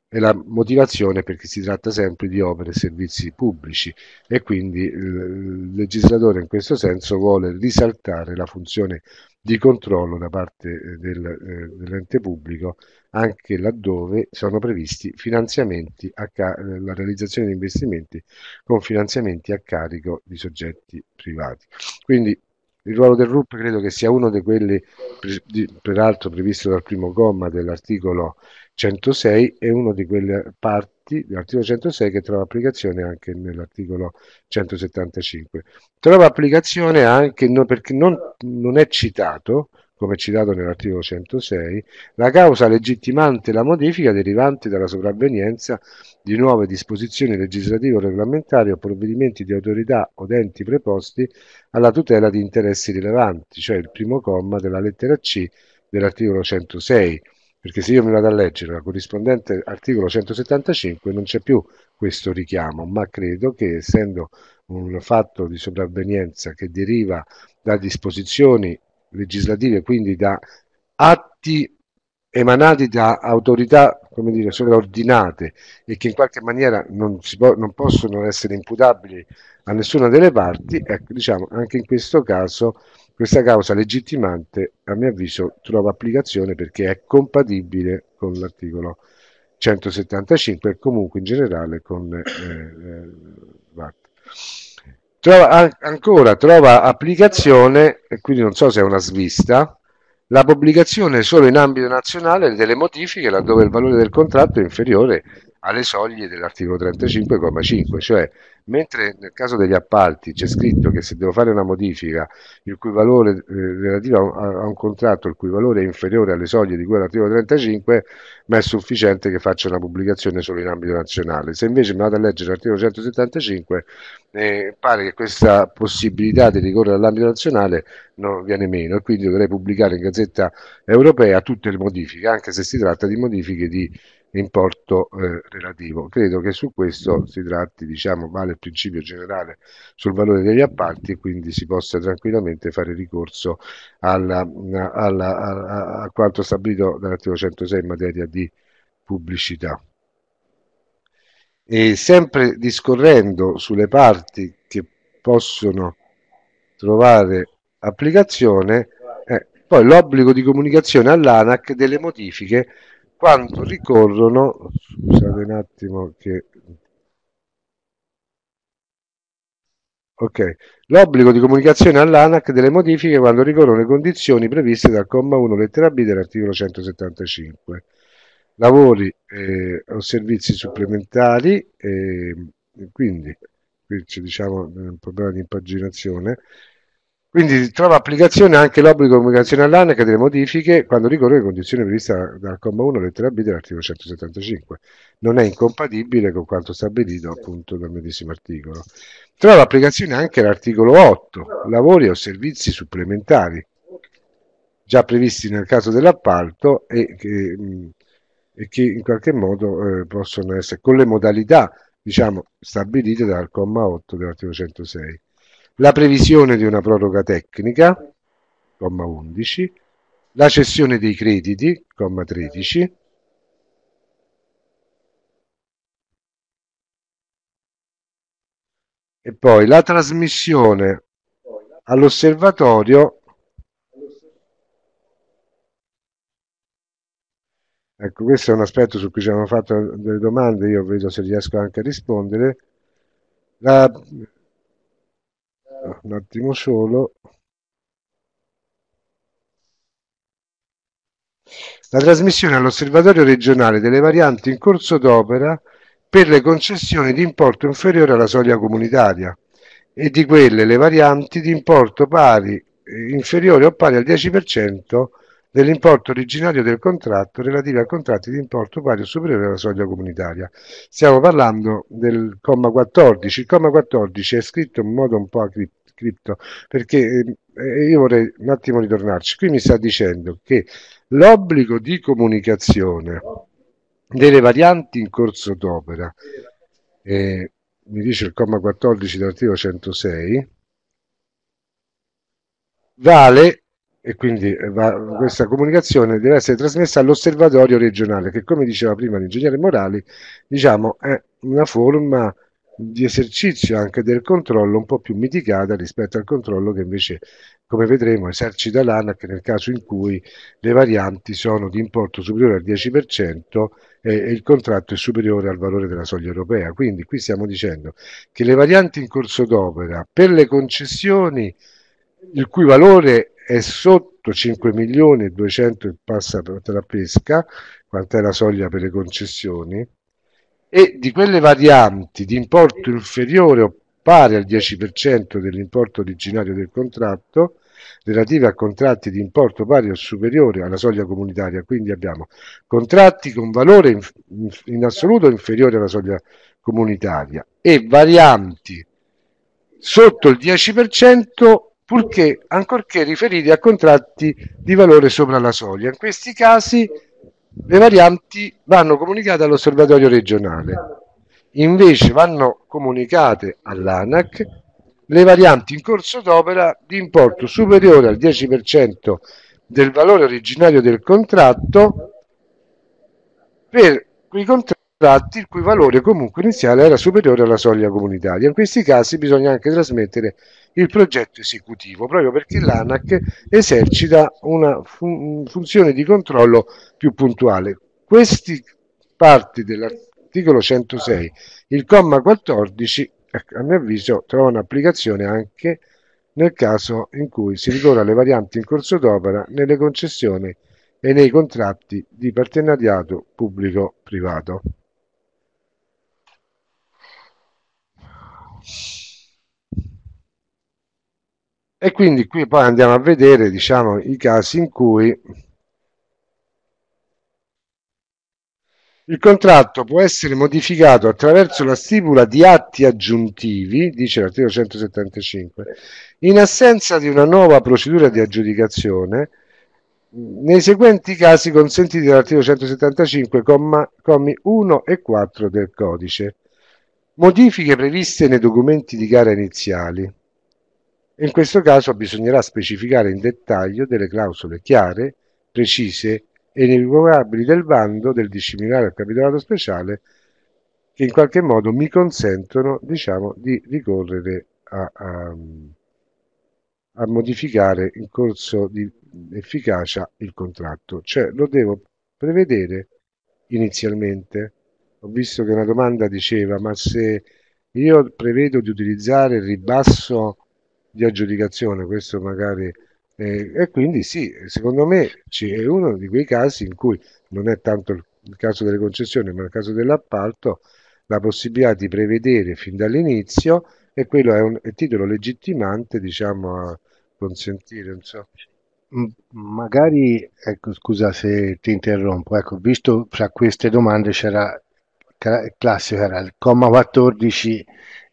e la motivazione perché si tratta sempre di opere e servizi pubblici e quindi eh, il legislatore in questo senso vuole risaltare la funzione di controllo da parte eh, del, eh, dell'ente pubblico anche laddove sono previsti finanziamenti a ca- la realizzazione di investimenti con finanziamenti a carico di soggetti privati. Quindi il ruolo del RUP credo che sia uno di quelli, peraltro previsto dal primo comma dell'articolo 106, e uno di quelle parti dell'articolo 106 che trova applicazione anche nell'articolo 175. Trova applicazione anche no, perché non, non è citato, come citato nell'articolo 106, la causa legittimante la modifica derivante dalla sopravvenienza di nuove disposizioni legislative o regolamentari o provvedimenti di autorità o enti preposti alla tutela di interessi rilevanti, cioè il primo comma della lettera C dell'articolo 106, perché se io mi vado a leggere la corrispondente articolo 175 non c'è più questo richiamo, ma credo che essendo un fatto di sopravvenienza che deriva da disposizioni legislative, quindi da atti emanati da autorità, come dire, sovraordinate e che in qualche maniera non, po- non possono essere imputabili a nessuna delle parti, ecco, diciamo, anche in questo caso questa causa legittimante, a mio avviso, trova applicazione perché è compatibile con l'articolo 175 e comunque in generale con eh, eh VAT. Trova, ancora trova applicazione, e quindi non so se è una svista, la pubblicazione solo in ambito nazionale delle modifiche laddove il valore del contratto è inferiore alle soglie dell'articolo 35,5, cioè mentre nel caso degli appalti c'è scritto che se devo fare una modifica il cui valore eh, relativo a, a, un contratto il cui valore è inferiore alle soglie di cui l'articolo 35, ma è sufficiente che faccia una pubblicazione solo in ambito nazionale. Se invece mi vado a leggere l'articolo 175, eh, pare che questa possibilità di ricorrere all'ambito nazionale non viene meno e quindi dovrei pubblicare in Gazzetta Europea tutte le modifiche, anche se si tratta di modifiche di importo eh, relativo. Credo che su questo si tratti, diciamo, vale il principio generale sul valore degli appalti e quindi si possa tranquillamente fare ricorso alla, alla, a, a quanto stabilito dall'articolo 106 in materia di pubblicità. E sempre discorrendo sulle parti che possono trovare applicazione, eh, poi l'obbligo di comunicazione all'ANAC delle modifiche quando ricorrono, scusate un attimo che... Ok, l'obbligo di comunicazione all'ANAC delle modifiche quando ricorrono le condizioni previste dal comma 1 lettera B dell'articolo 175. Lavori eh, o servizi supplementari, eh, quindi qui c'è diciamo un problema di impaginazione, quindi trova applicazione anche l'obbligo di comunicazione all'ANAC delle modifiche quando ricorre le condizioni previste dal comma 1 lettera B dell'articolo 175. Non è incompatibile con quanto stabilito appunto dal medesimo articolo. Trova applicazione anche l'articolo 8, lavori o servizi supplementari, già previsti nel caso dell'appalto e che, e che in qualche modo eh, possono essere con le modalità diciamo, stabilite dal comma 8 dell'articolo 106 la previsione di una proroga tecnica, comma 11, la cessione dei crediti, comma 13, e poi la trasmissione all'osservatorio Ecco, questo è un aspetto su cui ci hanno fatto delle domande, io vedo se riesco anche a rispondere. La un attimo solo. La trasmissione all'osservatorio regionale delle varianti in corso d'opera per le concessioni di importo inferiore alla soglia comunitaria e di quelle le varianti di importo pari eh, inferiore o pari al 10% dell'importo originario del contratto relativo a contratti di importo pari o superiore alla soglia comunitaria. Stiamo parlando del comma 14. Il comma 14 è scritto in modo un po' acriptico Cripto, perché eh, io vorrei un attimo ritornarci. Qui mi sta dicendo che l'obbligo di comunicazione delle varianti in corso d'opera, eh, mi dice il comma 14 dell'articolo 106, vale e quindi eh, va, esatto. questa comunicazione deve essere trasmessa all'osservatorio regionale che come diceva prima l'ingegnere Morali diciamo è una forma di esercizio anche del controllo un po' più mitigata rispetto al controllo che invece come vedremo esercita l'ANAC nel caso in cui le varianti sono di importo superiore al 10% e, e il contratto è superiore al valore della soglia europea quindi qui stiamo dicendo che le varianti in corso d'opera per le concessioni il cui valore è sotto 5 milioni e 200 il passa per la pesca, quant'è la soglia per le concessioni, e di quelle varianti di importo inferiore o pari al 10% dell'importo originario del contratto, relative a contratti di importo pari o superiore alla soglia comunitaria. Quindi abbiamo contratti con valore in, in assoluto inferiore alla soglia comunitaria e varianti sotto il 10% purché ancorché riferiti a contratti di valore sopra la soglia. In questi casi le varianti vanno comunicate all'osservatorio regionale, invece vanno comunicate all'ANAC le varianti in corso d'opera di importo superiore al 10% del valore originario del contratto per quei contratti contratti il cui valore comunque iniziale era superiore alla soglia comunitaria. In questi casi bisogna anche trasmettere il progetto esecutivo, proprio perché l'ANAC esercita una fun- funzione di controllo più puntuale. Queste parti dell'articolo 106, il comma 14, a mio avviso, trovano applicazione anche nel caso in cui si ricorra alle varianti in corso d'opera nelle concessioni e nei contratti di partenariato pubblico-privato. E quindi qui poi andiamo a vedere, diciamo, i casi in cui Il contratto può essere modificato attraverso la stipula di atti aggiuntivi, dice l'articolo 175, in assenza di una nuova procedura di aggiudicazione, nei seguenti casi consentiti dall'articolo 175, commi 1 e 4 del codice. Modifiche previste nei documenti di gara iniziali. In questo caso bisognerà specificare in dettaglio delle clausole chiare, precise e inequivocabili del bando, del disciplinare al capitolato speciale, che in qualche modo mi consentono diciamo, di ricorrere a, a, a modificare in corso di efficacia il contratto, cioè lo devo prevedere inizialmente. Ho visto che una domanda diceva, ma se io prevedo di utilizzare il ribasso di aggiudicazione, questo magari... Eh, e quindi sì, secondo me è uno di quei casi in cui non è tanto il caso delle concessioni, ma il caso dell'appalto, la possibilità di prevedere fin dall'inizio e quello è un è titolo legittimante, diciamo, a consentire. Insomma. Magari, ecco, scusa se ti interrompo, ecco, visto fra queste domande c'era classico, era il comma 14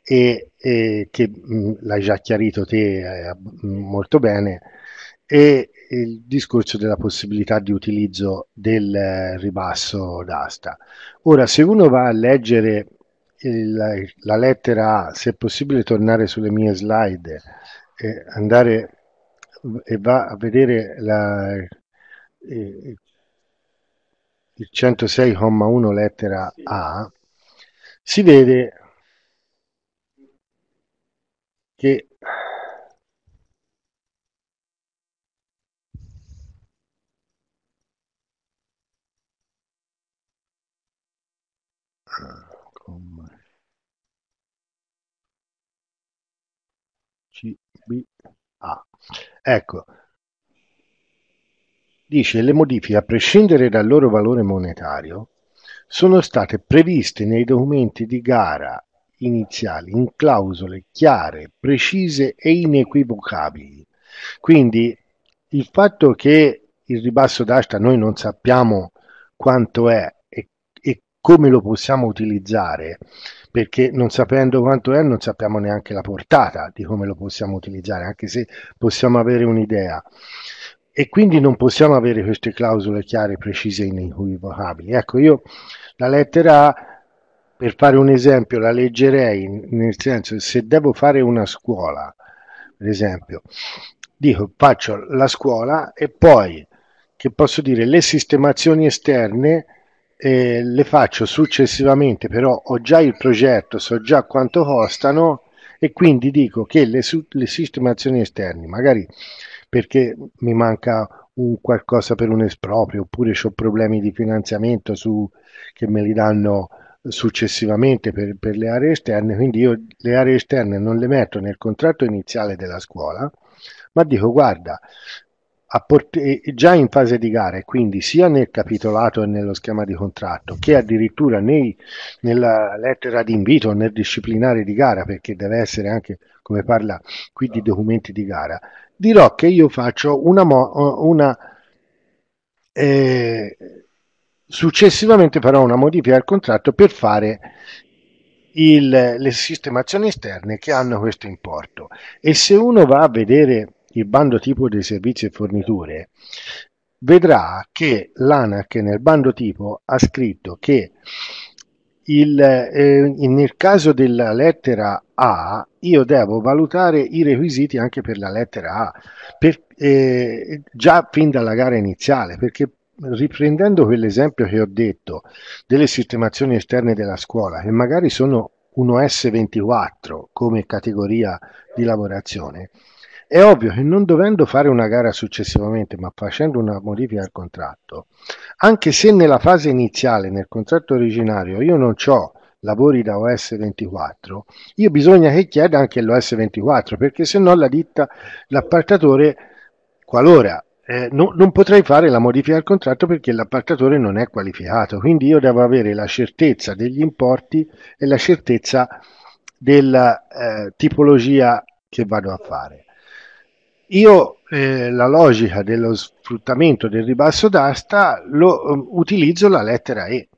e, e che mh, mm, l'hai già chiarito te eh, mm, molto bene, e il discorso della possibilità di utilizzo del eh, ribasso d'asta. Ora, se uno va a leggere il, la lettera A, se è possibile tornare sulle mie slide, e eh, andare e va a vedere la, eh, il 106,1 lettera A, si vede che CBA. Ecco, dice le modifiche, a prescindere dal loro valore monetario, sono state previste nei documenti di gara iniziali in clausole chiare, precise e inequivocabili. Quindi il fatto che il ribasso d'asta noi non sappiamo quanto è e, e, come lo possiamo utilizzare, perché non sapendo quanto è non sappiamo neanche la portata di come lo possiamo utilizzare, anche se possiamo avere un'idea. E quindi non possiamo avere queste clausole chiare, precise e inequivocabili. Ecco, io la lettera A per fare un esempio, la leggerei nel senso se devo fare una scuola, per esempio, dico faccio la scuola e poi che posso dire le sistemazioni esterne eh, le faccio successivamente, però ho già il progetto, so già quanto costano e quindi dico che le, le sistemazioni esterne, magari perché mi manca un qualcosa per un esproprio oppure ho problemi di finanziamento su, che me li danno successivamente per, per, le aree esterne, quindi io le aree esterne non le metto nel contratto iniziale della scuola, ma dico guarda, port- già in fase di gara e quindi sia nel capitolato e nello schema di contratto, che addirittura nei, nella lettera d'invito, nel disciplinare di gara, perché deve essere anche come parla qui di documenti di gara, dirò che io faccio una... Mo- una eh, Successivamente farò una modifica al contratto per fare il, le sistemazioni esterne che hanno questo importo. E se uno va a vedere il bando tipo dei servizi e forniture, vedrà che l'ANAC nel bando tipo ha scritto che il, eh, nel caso della lettera A io devo valutare i requisiti anche per la lettera A per, eh, già fin dalla gara iniziale perché riprendendo quell'esempio che ho detto delle sistemazioni esterne della scuola, che magari sono un os 24 come categoria di lavorazione, è ovvio che non dovendo fare una gara successivamente, ma facendo una modifica al contratto, anche se nella fase iniziale, nel contratto originario, io non ho lavori da OS24, io bisogna che chieda anche l'OS24, perché se no la ditta, l'appartatore, qualora eh, no, non potrei fare la modifica al contratto perché l'appaltatore non è qualificato, quindi io devo avere la certezza degli importi e la certezza della eh, tipologia che vado a fare. Io eh, la logica dello sfruttamento del ribasso d'asta lo, um, utilizzo la lettera E,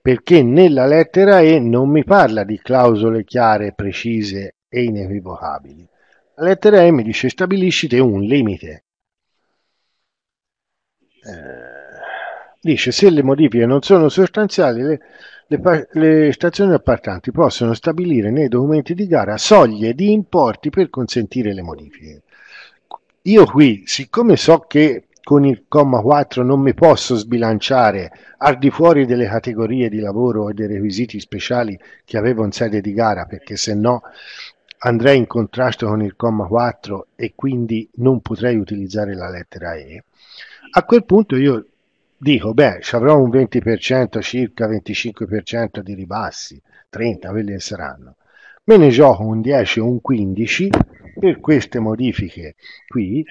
perché nella lettera E non mi parla di clausole chiare, precise e inequivocabili. La lettera E mi dice stabiliscite un limite eh, dice se le modifiche non sono sostanziali le, le, le, stazioni appartanti possono stabilire nei documenti di gara soglie di importi per consentire le modifiche. Io qui, siccome so che con il comma 4 non mi posso sbilanciare al di fuori delle categorie di lavoro e dei requisiti speciali che avevo in sede di gara, perché se no andrei in contrasto con il comma 4 e quindi non potrei utilizzare la lettera E. A quel punto io dico, beh, ci avrò un 20% circa, 25% di ribassi, 30 quelli che saranno. Me ne gioco un 10 o un 15 per queste modifiche qui.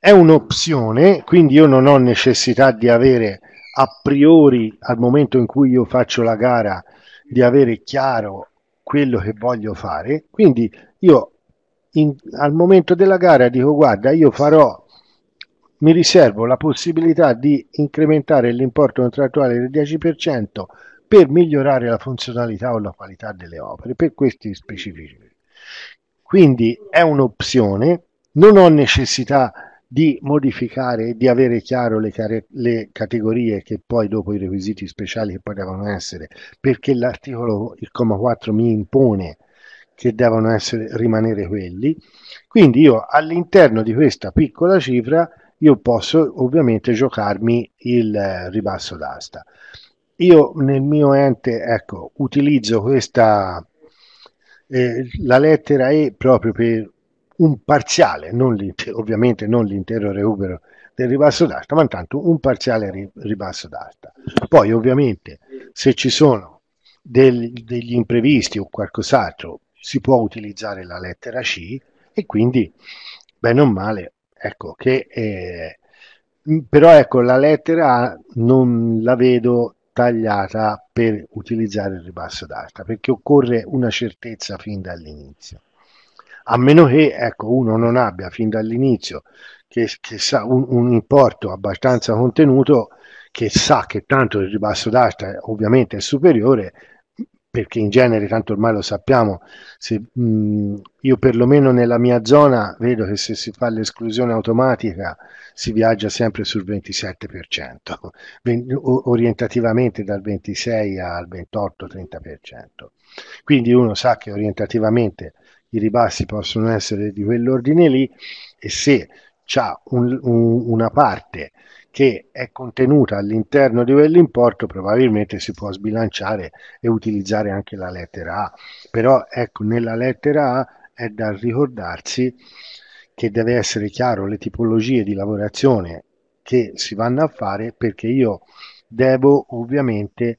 È un'opzione, quindi io non ho necessità di avere a priori, al momento in cui io faccio la gara, di avere chiaro quello che voglio fare. Quindi io in, al momento della gara dico guarda, io farò mi riservo la possibilità di incrementare l'importo contrattuale del 10% per migliorare la funzionalità o la qualità delle opere, per questi specifici. Quindi è un'opzione, non ho necessità di modificare e di avere chiaro le, care, le, categorie che poi dopo i requisiti speciali che poi devono essere, perché l'articolo, il comma 4 mi impone che devono essere, rimanere quelli. Quindi io all'interno di questa piccola cifra io posso ovviamente giocarmi il eh, ribasso d'asta. Io nel mio ente ecco, utilizzo questa, eh, la lettera E proprio per un parziale, non ovviamente non l'intero recupero del ribasso d'asta, ma intanto un parziale ri- ribasso d'asta. Poi ovviamente se ci sono del, degli imprevisti o qualcos'altro si può utilizzare la lettera C e quindi bene o male Ecco, che eh, però ecco, la lettera non la vedo tagliata per utilizzare il ribasso d'asta, perché occorre una certezza fin dall'inizio. A meno che ecco, uno non abbia fin dall'inizio che, che sa, un, un importo abbastanza contenuto, che sa che tanto il ribasso d'asta ovviamente è superiore, perché in genere, tanto ormai lo sappiamo, se, mh, io perlomeno nella mia zona vedo che se si fa l'esclusione automatica si viaggia sempre sul 27%, orientativamente dal 26 al 28-30%. Quindi uno sa che orientativamente i ribassi possono essere di quell'ordine lì e se c'è un, un, una parte che è contenuta all'interno di quell'importo probabilmente si può sbilanciare e utilizzare anche la lettera A. Però ecco, nella lettera A è da ricordarsi che deve essere chiaro le tipologie di lavorazione che si vanno a fare perché io devo ovviamente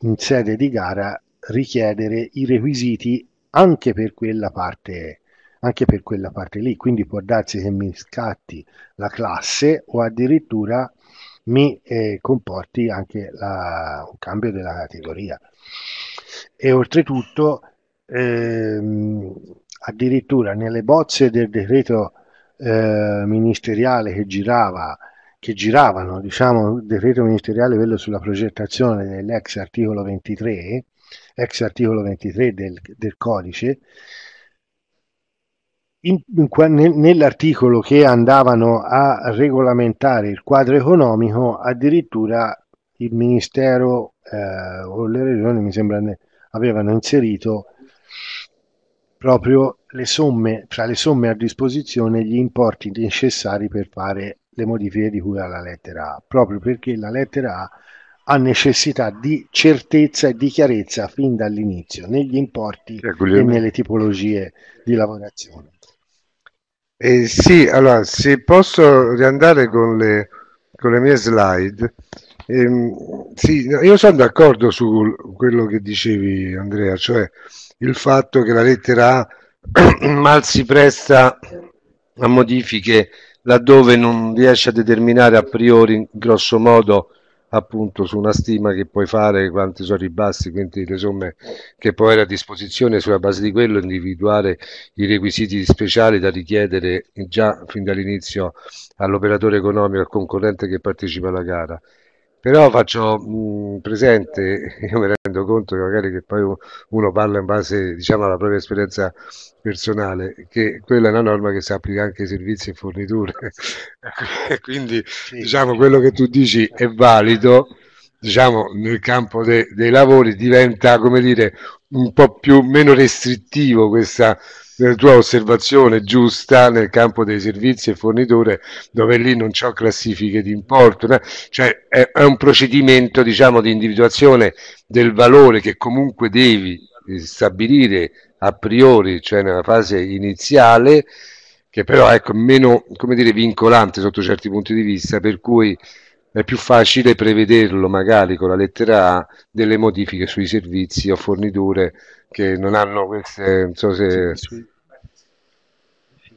in sede di gara richiedere i requisiti anche per quella parte anche per quella parte lì, quindi può darsi che mi scatti la classe o addirittura mi eh, comporti anche la, un cambio della categoria. E oltretutto, ehm, addirittura nelle bozze del decreto eh, ministeriale che girava che giravano, diciamo, il decreto ministeriale quello sulla progettazione dell'ex articolo 23, ex articolo 23 del, del codice, in, in, nell'articolo che andavano a regolamentare il quadro economico, addirittura il Ministero eh, o le regioni, mi sembra, ne, avevano inserito proprio le somme, tra le somme a disposizione, gli importi necessari per fare le modifiche di cui alla lettera A, proprio perché la lettera A ha necessità di certezza e di chiarezza fin dall'inizio negli importi e nelle tipologie di lavorazione. Eh, sì, allora se posso riandare con le, con le mie slide. Eh, sì, io sono d'accordo su quello che dicevi Andrea, cioè il fatto che la lettera A mal si presta a modifiche laddove non riesce a determinare a priori, in grosso modo, appunto su una stima che puoi fare quanti sono i bassi, quindi le somme che puoi avere a disposizione sulla base di quello individuare i requisiti speciali da richiedere già fin dall'inizio all'operatore economico, al concorrente che partecipa alla gara però faccio mh, mm, presente, io mi rendo conto che magari che poi uno parla in base diciamo, alla propria esperienza personale, che quella è una norma che si applica anche ai servizi e forniture, ecco. quindi sì, diciamo, sì. quello che tu dici è valido, diciamo, nel campo de- dei lavori diventa, come dire, un po' più meno restrittivo questa nella tua osservazione giusta nel campo dei servizi e fornitore, dove lì non c'ho classifiche di importo, no? cioè è, è, un procedimento diciamo, di individuazione del valore che comunque devi eh, stabilire a priori, cioè nella fase iniziale, che però è ecco, meno dire, vincolante sotto certi punti di vista, per cui è più facile prevederlo magari con la lettera A delle modifiche sui servizi o forniture che non hanno queste, non so se...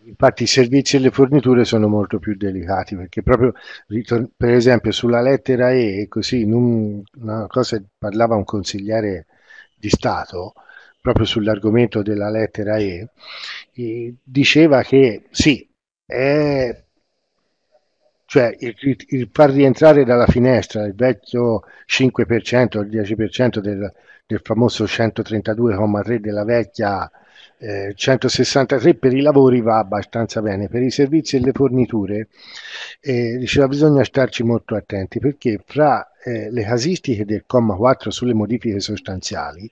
Infatti i servizi e le forniture sono molto più delicati perché proprio per esempio sulla lettera E, così un, una cosa parlava un consigliere di Stato proprio sull'argomento della lettera E, diceva che sì, è cioè il, il, far rientrare dalla finestra il vecchio 5%, il 10% del, del famoso 132,3 della vecchia eh, 163 per i lavori va abbastanza bene, per i servizi e le forniture eh, diceva bisogna starci molto attenti perché fra eh, le casistiche del comma 4 sulle modifiche sostanziali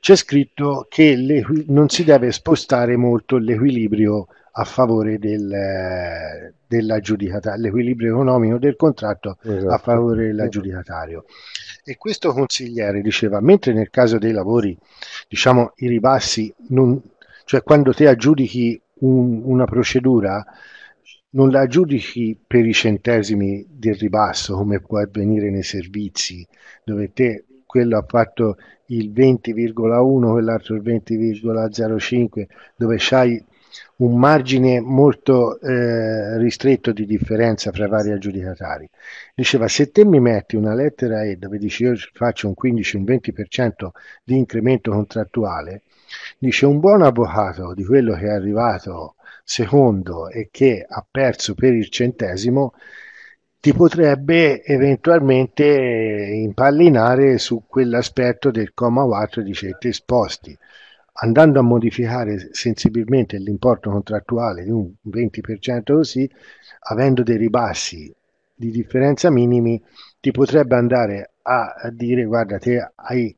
c'è scritto che non si deve spostare molto l'equilibrio a favore del, l'equilibrio economico del contratto esatto. a favore dell'aggiudicatario. Esatto. E questo consigliere diceva, mentre nel caso dei lavori, diciamo, i ribassi, non, cioè quando te aggiudichi un, una procedura, non la giudichi per i centesimi del ribasso come può avvenire nei servizi dove te quello ha fatto il 20,1 quell'altro il 20,05 dove c'hai un margine molto eh, ristretto di differenza fra vari aggiudicatari. Diceva, se te mi metti una lettera E dove dici io faccio un 15, un 20% di incremento contrattuale, dice un buon avvocato di quello che è arrivato secondo e che ha perso per il centesimo, ti potrebbe eventualmente impallinare su quell'aspetto del comma 4 di certi esposti andando a modificare sensibilmente l'importo contrattuale di un 20% così, avendo dei ribassi di differenza minimi, ti potrebbe andare a dire guarda te hai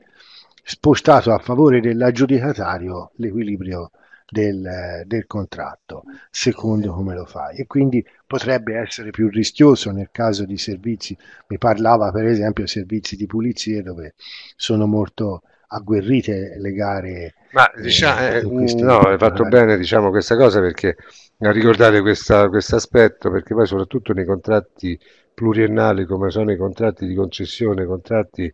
spostato a favore dell'aggiudicatario l'equilibrio del, del, contratto, secondo come lo fai. E quindi potrebbe essere più rischioso nel caso di servizi, mi parlava per esempio di servizi di pulizia dove sono molto agguerrite le gare ma eh, diciamo, eh, eh mm, no, hai fatto eh. bene diciamo, questa cosa perché a ricordare questo aspetto, perché poi soprattutto nei contratti pluriennali come sono i contratti di concessione, i contratti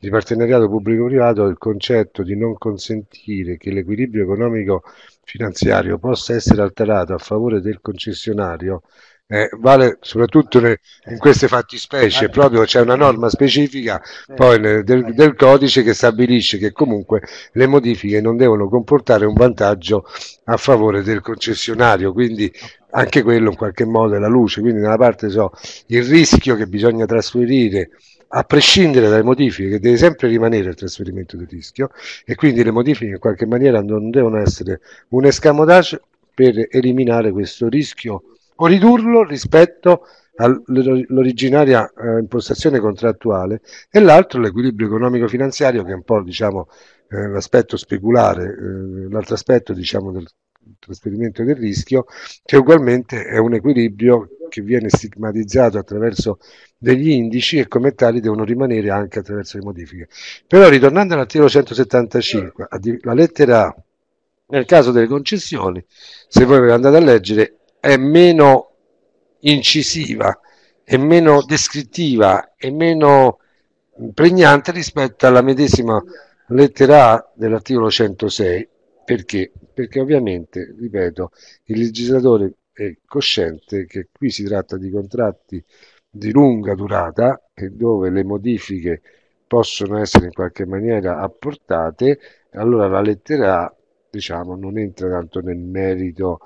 di partenariato pubblico-privato, il concetto di non consentire che l'equilibrio economico finanziario possa essere alterato a favore del concessionario eh, vale soprattutto le, in queste fattispecie, proprio c'è una norma specifica poi del, del, codice che stabilisce che comunque le modifiche non devono comportare un vantaggio a favore del concessionario, quindi anche quello in qualche modo è la luce, quindi da una parte so il rischio che bisogna trasferire a prescindere dalle modifiche, che deve sempre rimanere il trasferimento di rischio e quindi le modifiche in qualche maniera non devono essere un escamotage per eliminare questo rischio o ridurlo rispetto all'originaria eh, impostazione contrattuale e l'altro l'equilibrio economico-finanziario che è un po' diciamo, eh, l'aspetto speculare, eh, l'altro aspetto diciamo, del trasferimento del rischio, che ugualmente è un equilibrio che viene stigmatizzato attraverso degli indici e come tali devono rimanere anche attraverso le modifiche. Però ritornando all'articolo 175, la lettera A, nel caso delle concessioni, se voi andate a leggere, è meno incisiva, è meno descrittiva, è meno pregnante rispetto alla medesima lettera A dell'articolo 106. Perché? Perché ovviamente, ripeto, il legislatore è cosciente che qui si tratta di contratti di lunga durata e dove le modifiche possono essere in qualche maniera apportate, allora la lettera A diciamo, non entra tanto nel merito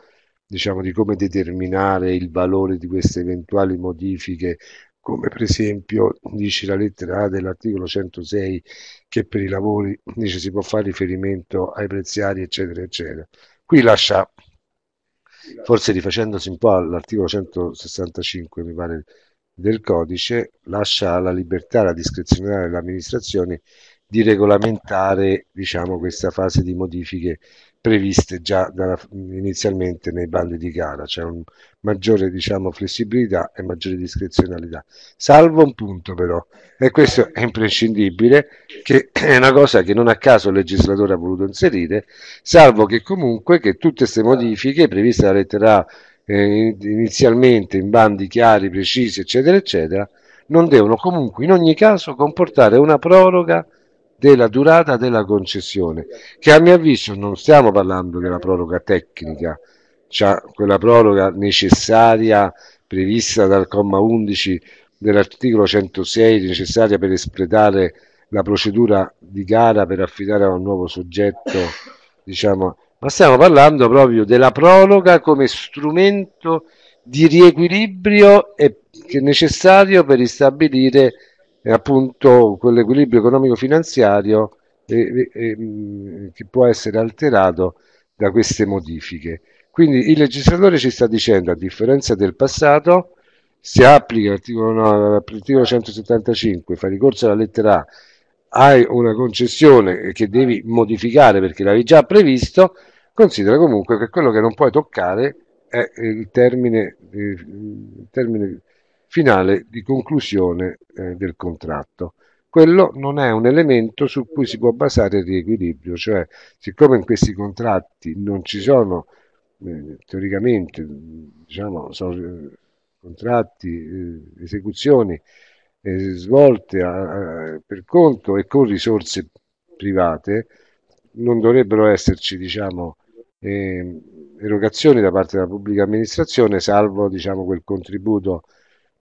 diciamo, di come determinare il valore di queste eventuali modifiche, come per esempio dice la lettera A dell'articolo 106 che per i lavori dice, si può fare riferimento ai preziari, eccetera, eccetera. Qui lascia, forse rifacendosi un po' all'articolo 165, mi pare, del codice, lascia la libertà, la discrezionalità dell'amministrazione di regolamentare diciamo, questa fase di modifiche previste già dalla, inizialmente nei bandi di gara, cioè un maggiore diciamo, flessibilità e maggiore discrezionalità. Salvo un punto però, e questo è imprescindibile, che è una cosa che non a caso il legislatore ha voluto inserire, salvo che comunque che tutte queste modifiche previste dalla lettera A eh, inizialmente in bandi chiari, precisi, eccetera, eccetera, non devono comunque in ogni caso comportare una proroga della durata della concessione, che a mio avviso non stiamo parlando della proroga tecnica, cioè quella proroga necessaria prevista dal comma 11 dell'articolo 106, necessaria per espletare la procedura di gara per affidare a un nuovo soggetto, diciamo, ma stiamo parlando proprio della proroga come strumento di riequilibrio e, che necessario per ristabilire è appunto quell'equilibrio economico-finanziario eh, eh, che può essere alterato da queste modifiche. Quindi il legislatore ci sta dicendo, a differenza del passato, se applica l'articolo, l'articolo 175, fa ricorso alla lettera A, hai una concessione che devi modificare perché l'avevi già previsto, considera comunque che quello che non puoi toccare è eh, il termine, eh, il termine finale di conclusione eh, del contratto. Quello non è un elemento su cui si può basare il riequilibrio, cioè siccome in questi contratti non ci sono eh, teoricamente diciamo, sono, eh, contratti, eh, esecuzioni eh, svolte a, a, per conto e con risorse private, non dovrebbero esserci diciamo, eh, erogazioni da parte della pubblica amministrazione, salvo diciamo, quel contributo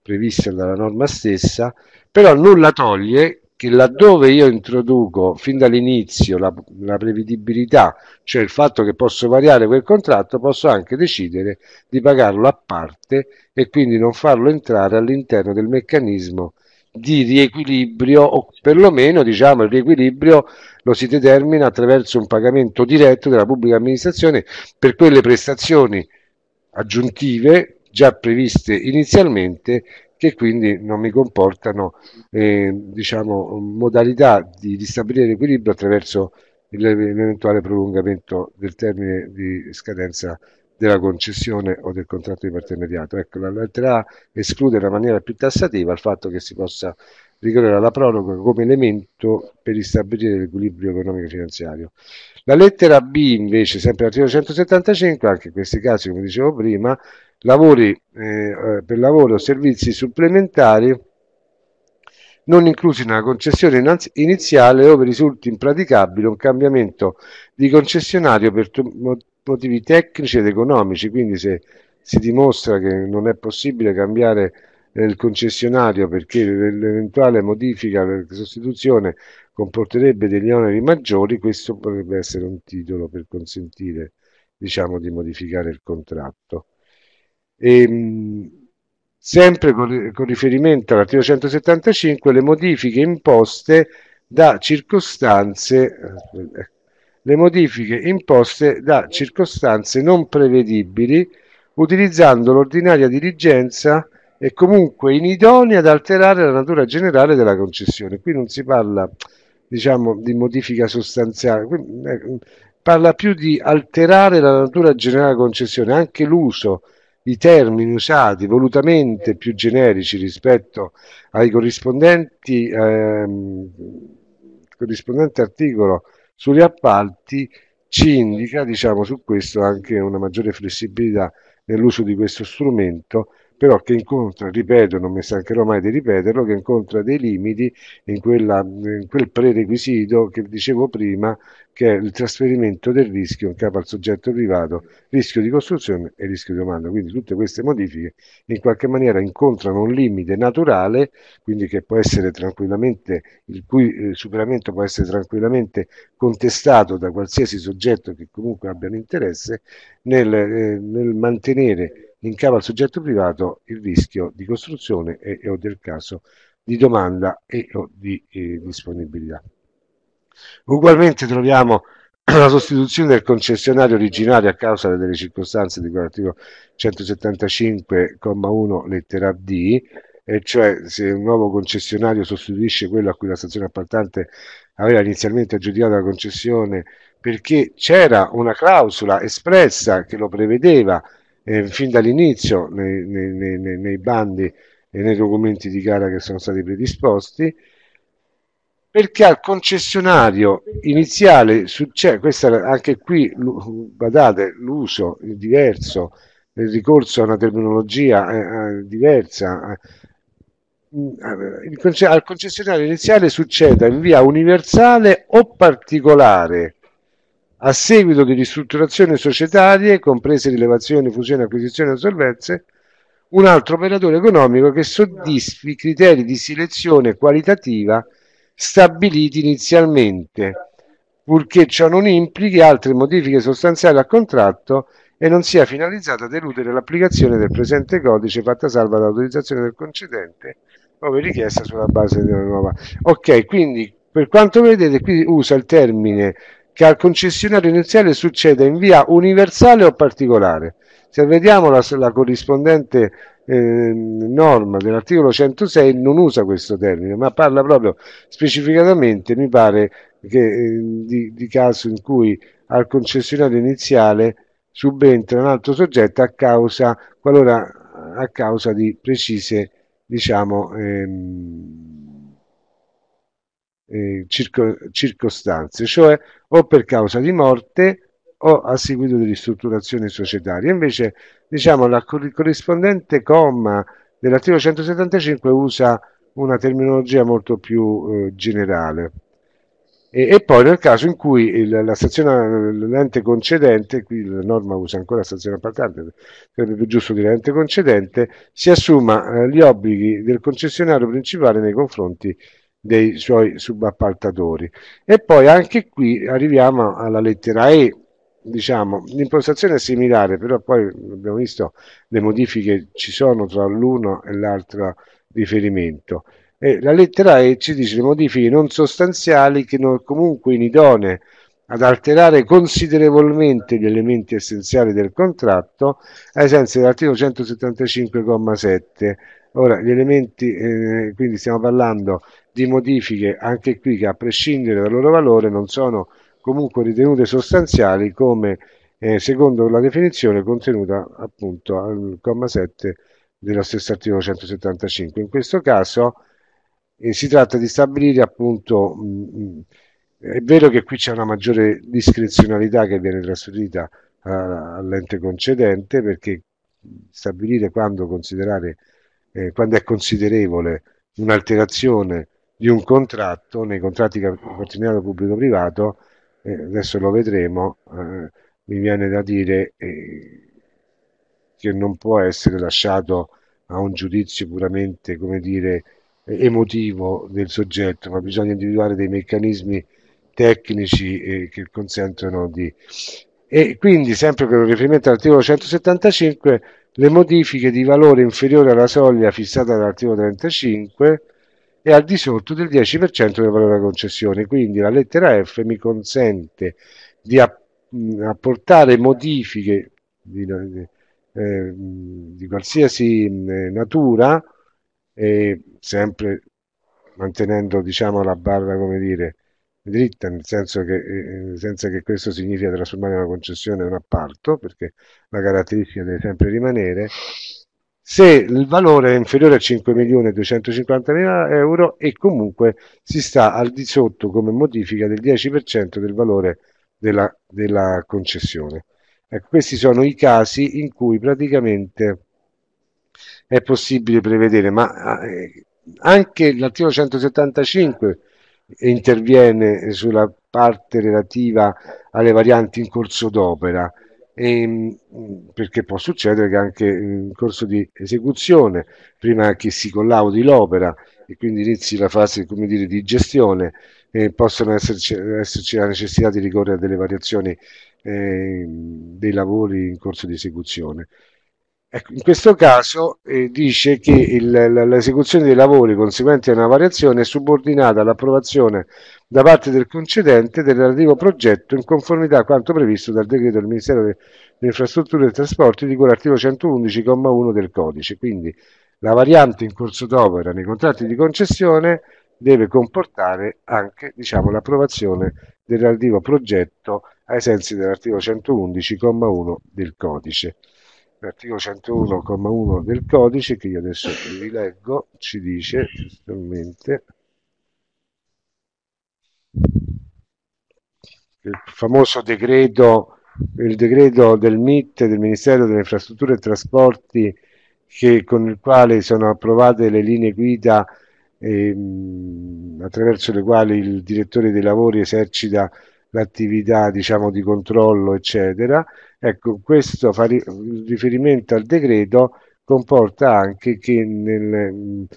previste dalla norma stessa, però nulla toglie che laddove io introduco fin dall'inizio la, la, prevedibilità, cioè il fatto che posso variare quel contratto, posso anche decidere di pagarlo a parte e quindi non farlo entrare all'interno del meccanismo di riequilibrio o perlomeno diciamo il riequilibrio lo si determina attraverso un pagamento diretto della pubblica amministrazione per quelle prestazioni aggiuntive già previste inizialmente che quindi non mi comportano eh, diciamo, modalità di ristabilire l'equilibrio attraverso l'eventuale prolungamento del termine di scadenza della concessione o del contratto di partenariato. Ecco, la lettera A esclude in maniera più tassativa il fatto che si possa ricorrere alla proroga come elemento per ristabilire l'equilibrio economico-finanziario. e La lettera B invece, sempre l'articolo 175, anche in questi casi, come dicevo prima, lavori eh, eh, per lavoro o servizi supplementari non inclusi nella concessione iniziale ove risulti impraticabile un cambiamento di concessionario per motivi tecnici ed economici, quindi se si dimostra che non è possibile cambiare eh, il concessionario perché l'eventuale modifica per sostituzione comporterebbe degli oneri maggiori, questo potrebbe essere un titolo per consentire diciamo, di modificare il contratto. E, ehm, sempre con, con riferimento all'articolo 175, le modifiche imposte da circostanze, eh, le modifiche imposte da circostanze non prevedibili utilizzando l'ordinaria diligenza e comunque inidonea ad alterare la natura generale della concessione. Qui non si parla diciamo, di modifica sostanziale, eh, parla più di alterare la natura generale della concessione, anche l'uso i termini usati volutamente più generici rispetto ai corrispondenti ehm, corrispondente articolo sugli appalti ci indica diciamo su questo anche una maggiore flessibilità nell'uso di questo strumento però che incontra, ripeto, non mi stancherò mai di ripeterlo, che incontra dei limiti in, quella, in quel prerequisito che dicevo prima, che è il trasferimento del rischio in capo al soggetto privato, rischio di costruzione e rischio di domanda. Quindi tutte queste modifiche in qualche maniera incontrano un limite naturale, quindi che può essere tranquillamente, il cui eh, superamento può essere tranquillamente contestato da qualsiasi soggetto che comunque abbia un interesse nel, eh, nel mantenere linkava al soggetto privato il rischio di costruzione e o del caso di domanda e o di eh, disponibilità. Ugualmente troviamo la sostituzione del concessionario originario a causa delle circostanze di quell'articolo 175,1 lettera D, e cioè se un nuovo concessionario sostituisce quello a cui la stazione appaltante aveva inizialmente aggiudicato la concessione perché c'era una clausola espressa che lo prevedeva eh, fin dall'inizio nei, nei, nei, nei, bandi e nei documenti di gara che sono stati predisposti, perché al concessionario iniziale succede, cioè, questa, anche qui badate l'uso diverso, il ricorso a una terminologia eh, eh diversa, eh. Mm, eh, al concessionario iniziale succede in via universale o particolare a seguito di ristrutturazioni societarie, comprese rilevazioni, fusioni, acquisizioni e assolvenze, un altro operatore economico che soddisfi i criteri di selezione qualitativa stabiliti inizialmente, purché ciò non implichi altre modifiche sostanziali al contratto e non sia finalizzata a deludere l'applicazione del presente codice fatta salva l'autorizzazione del concedente ove richiesta sulla base della nuova. Ok, quindi per quanto vedete qui usa il termine che al concessionario iniziale succeda in via universale o particolare. Se vediamo la, la corrispondente eh, norma dell'articolo 106 non usa questo termine, ma parla proprio specificatamente, mi pare, che, eh, di, di caso in cui al concessionario iniziale subentra un altro soggetto a causa, qualora a causa di precise diciamo, ehm, eh, circo, circostanze, cioè o per causa di morte o a seguito di ristrutturazione societaria. Invece, diciamo, la corrispondente comma dell'articolo 175 usa una terminologia molto più eh, generale. E, e, poi nel caso in cui il, la stazione, l'ente concedente, qui la norma usa ancora stazione appaltante, sarebbe più giusto dire l'ente concedente, si assuma eh, gli obblighi del concessionario principale nei confronti dei suoi subappaltatori. E poi anche qui arriviamo alla lettera E, diciamo, l'impostazione è similare, però poi abbiamo visto le modifiche ci sono tra l'uno e l'altro riferimento. E la lettera E ci dice le modifiche non sostanziali che non, comunque inidonee ad alterare considerevolmente gli elementi essenziali del contratto ai sensi dell'articolo 175,7. Ora, gli elementi, eh, quindi stiamo parlando di modifiche, anche qui che a prescindere dal loro valore non sono comunque ritenute sostanziali come eh, secondo la definizione contenuta appunto al comma 7 dello stesso articolo 175. In questo caso eh, si tratta di stabilire appunto, mh, mm, mm, è vero che qui c'è una maggiore discrezionalità che viene trasferita all'ente concedente perché stabilire quando considerare eh, quando è considerevole un'alterazione di un contratto, nei contratti di partenariato pubblico-privato, eh, adesso lo vedremo, eh, mi viene da dire eh, che non può essere lasciato a un giudizio puramente, come dire, emotivo del soggetto, ma bisogna individuare dei meccanismi tecnici eh, che consentono di... E quindi, sempre con riferimento all'articolo 175, le modifiche di valore inferiore alla soglia fissata dall'articolo 35 è al di sotto del 10% del valore della concessione. Quindi la lettera F mi consente di apportare modifiche di, eh, di qualsiasi natura, eh, sempre mantenendo diciamo, la barra come dire, dritta, nel senso che, eh, senza che questo significa trasformare una concessione in un appalto, perché la caratteristica deve sempre rimanere, se il valore è inferiore a 5.250.000 euro e comunque si sta al di sotto come modifica del 10% del valore della, della concessione. Ecco, questi sono i casi in cui praticamente è possibile prevedere, ma eh, anche l'articolo 175 interviene sulla parte relativa alle varianti in corso d'opera e, mm, perché può succedere che anche in corso di esecuzione, prima che si collaudi l'opera e quindi inizi la fase dire, di gestione, eh, possono esserci, esserci, la necessità di ricorrere a delle variazioni eh, dei lavori in corso di esecuzione. Ecco, in questo caso eh, dice che l'esecuzione dei lavori conseguenti a una variazione è subordinata all'approvazione da parte del concedente del relativo progetto in conformità a quanto previsto dal decreto del Ministero delle Infrastrutture e dei Trasporti di cui l'articolo 111,1 del codice. Quindi la variante in corso d'opera nei contratti di concessione deve comportare anche diciamo, l'approvazione del relativo progetto ai sensi dell'articolo 111,1 del codice l'articolo 101,1 del codice, che io adesso vi leggo ci dice testualmente il famoso decreto, il decreto del MIT, del Ministero delle Infrastrutture e Trasporti, che, con il quale sono approvate le linee guida ehm, attraverso le quali il direttore dei lavori esercita l'attività diciamo, di controllo, eccetera. Ecco, questo fa riferimento al decreto comporta anche che nel,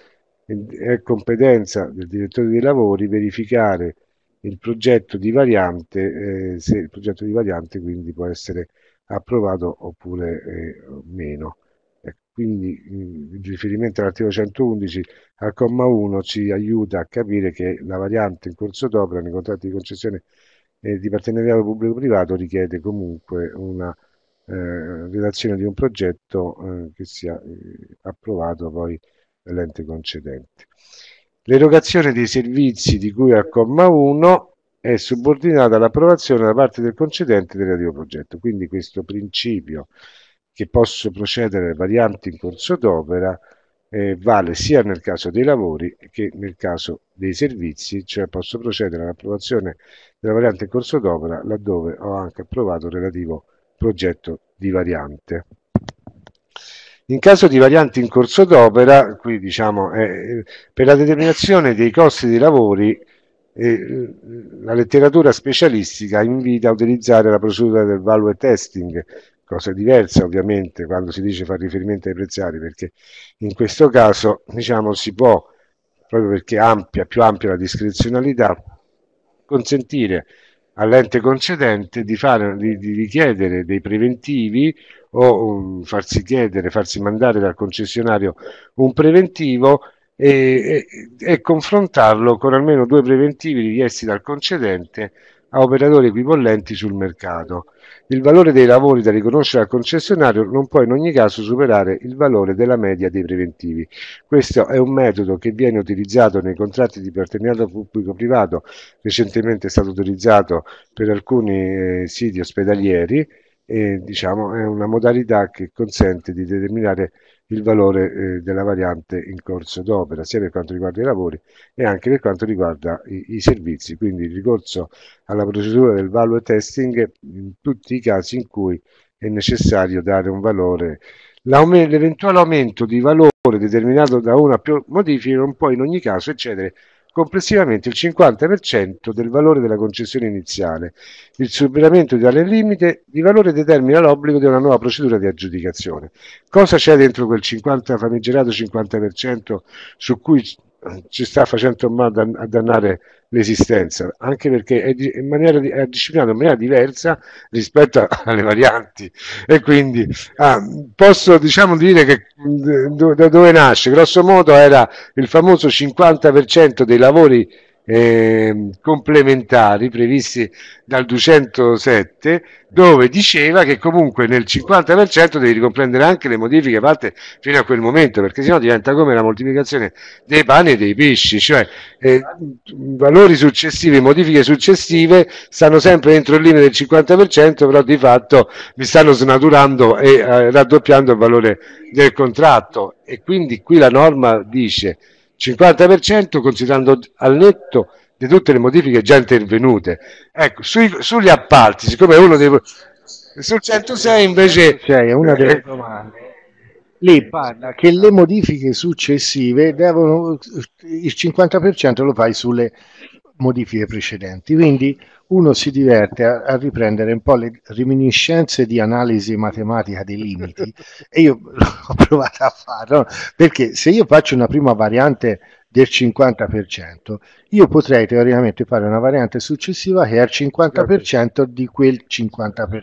è competenza del direttore dei lavori verificare il progetto di variante, eh, se il progetto di variante quindi può essere approvato oppure eh, meno. Ecco, quindi il riferimento all'articolo 111 al comma 1 ci aiuta a capire che la variante in corso d'opera nei contratti di concessione eh, di partenariato pubblico-privato richiede comunque una eh, redazione di un progetto eh, che sia eh, approvato poi dall'ente concedente. L'erogazione dei servizi di cui al comma 1 è subordinata all'approvazione da parte del concedente del relativo progetto, quindi questo principio che posso procedere varianti in corso d'opera eh, vale sia nel caso dei lavori che nel caso dei servizi, cioè posso procedere all'approvazione della variante in corso d'opera laddove ho anche approvato il relativo progetto di variante. In caso di varianti in corso d'opera, qui diciamo, eh, per la determinazione dei costi dei lavori, eh, la letteratura specialistica invita a utilizzare la procedura del value testing, cosa diversa ovviamente quando si dice fare riferimento ai prezzari, perché in questo caso diciamo si può, proprio perché ampia, più ampia la discrezionalità, consentire all'ente concedente di, fare, di, di richiedere dei preventivi o um, farsi chiedere, farsi mandare dal concessionario un preventivo e, e, e confrontarlo con almeno due preventivi richiesti dal concedente a operatori equipollenti sul mercato. Il valore dei lavori da riconoscere al concessionario non può in ogni caso superare il valore della media dei preventivi. Questo è un metodo che viene utilizzato nei contratti di partenariato pubblico-privato, recentemente è stato utilizzato per alcuni eh, siti ospedalieri e diciamo, è una modalità che consente di determinare il valore eh, della variante in corso d'opera, sia per quanto riguarda i lavori e anche per quanto riguarda i, i servizi. Quindi il ricorso alla procedura del value testing in tutti i casi in cui è necessario dare un valore. L'eventuale aumento di valore determinato da una o più modifiche non può in ogni caso eccedere complessivamente il 50% del valore della concessione iniziale. Il superamento di tale limite di valore determina l'obbligo di una nuova procedura di aggiudicazione. Cosa c'è dentro quel 50 famigerato 50% su cui ci sta facendo male a dannare l'esistenza, anche perché è, di- in maniera di- è disciplinata in maniera diversa rispetto alle varianti. E quindi ah, posso diciamo, dire che da dove nasce? Grosso modo era il famoso 50% dei lavori eh, complementari previsti dal 207 dove diceva che comunque nel 50% devi ricomprendere anche le modifiche fatte fino a quel momento perché sennò diventa come la moltiplicazione dei pani e dei pesci cioè eh, valori successivi modifiche successive stanno sempre dentro il limite del 50% però di fatto mi stanno snaturando e eh, raddoppiando il valore del contratto e quindi qui la norma dice 50% considerando al netto di tutte le modifiche già intervenute. Ecco, sui, sugli appalti, siccome uno dei... Sul 106 invece... Cioè, una delle eh, domande. Lì parla che le modifiche successive devono... il 50% lo fai sulle modifiche precedenti. Quindi uno si diverte a, a, riprendere un po' le reminiscenze di analisi matematica dei limiti e io ho provato a farlo perché se io faccio una prima variante del 50%, io potrei teoricamente fare una variante successiva che è al 50% certo. di quel 50%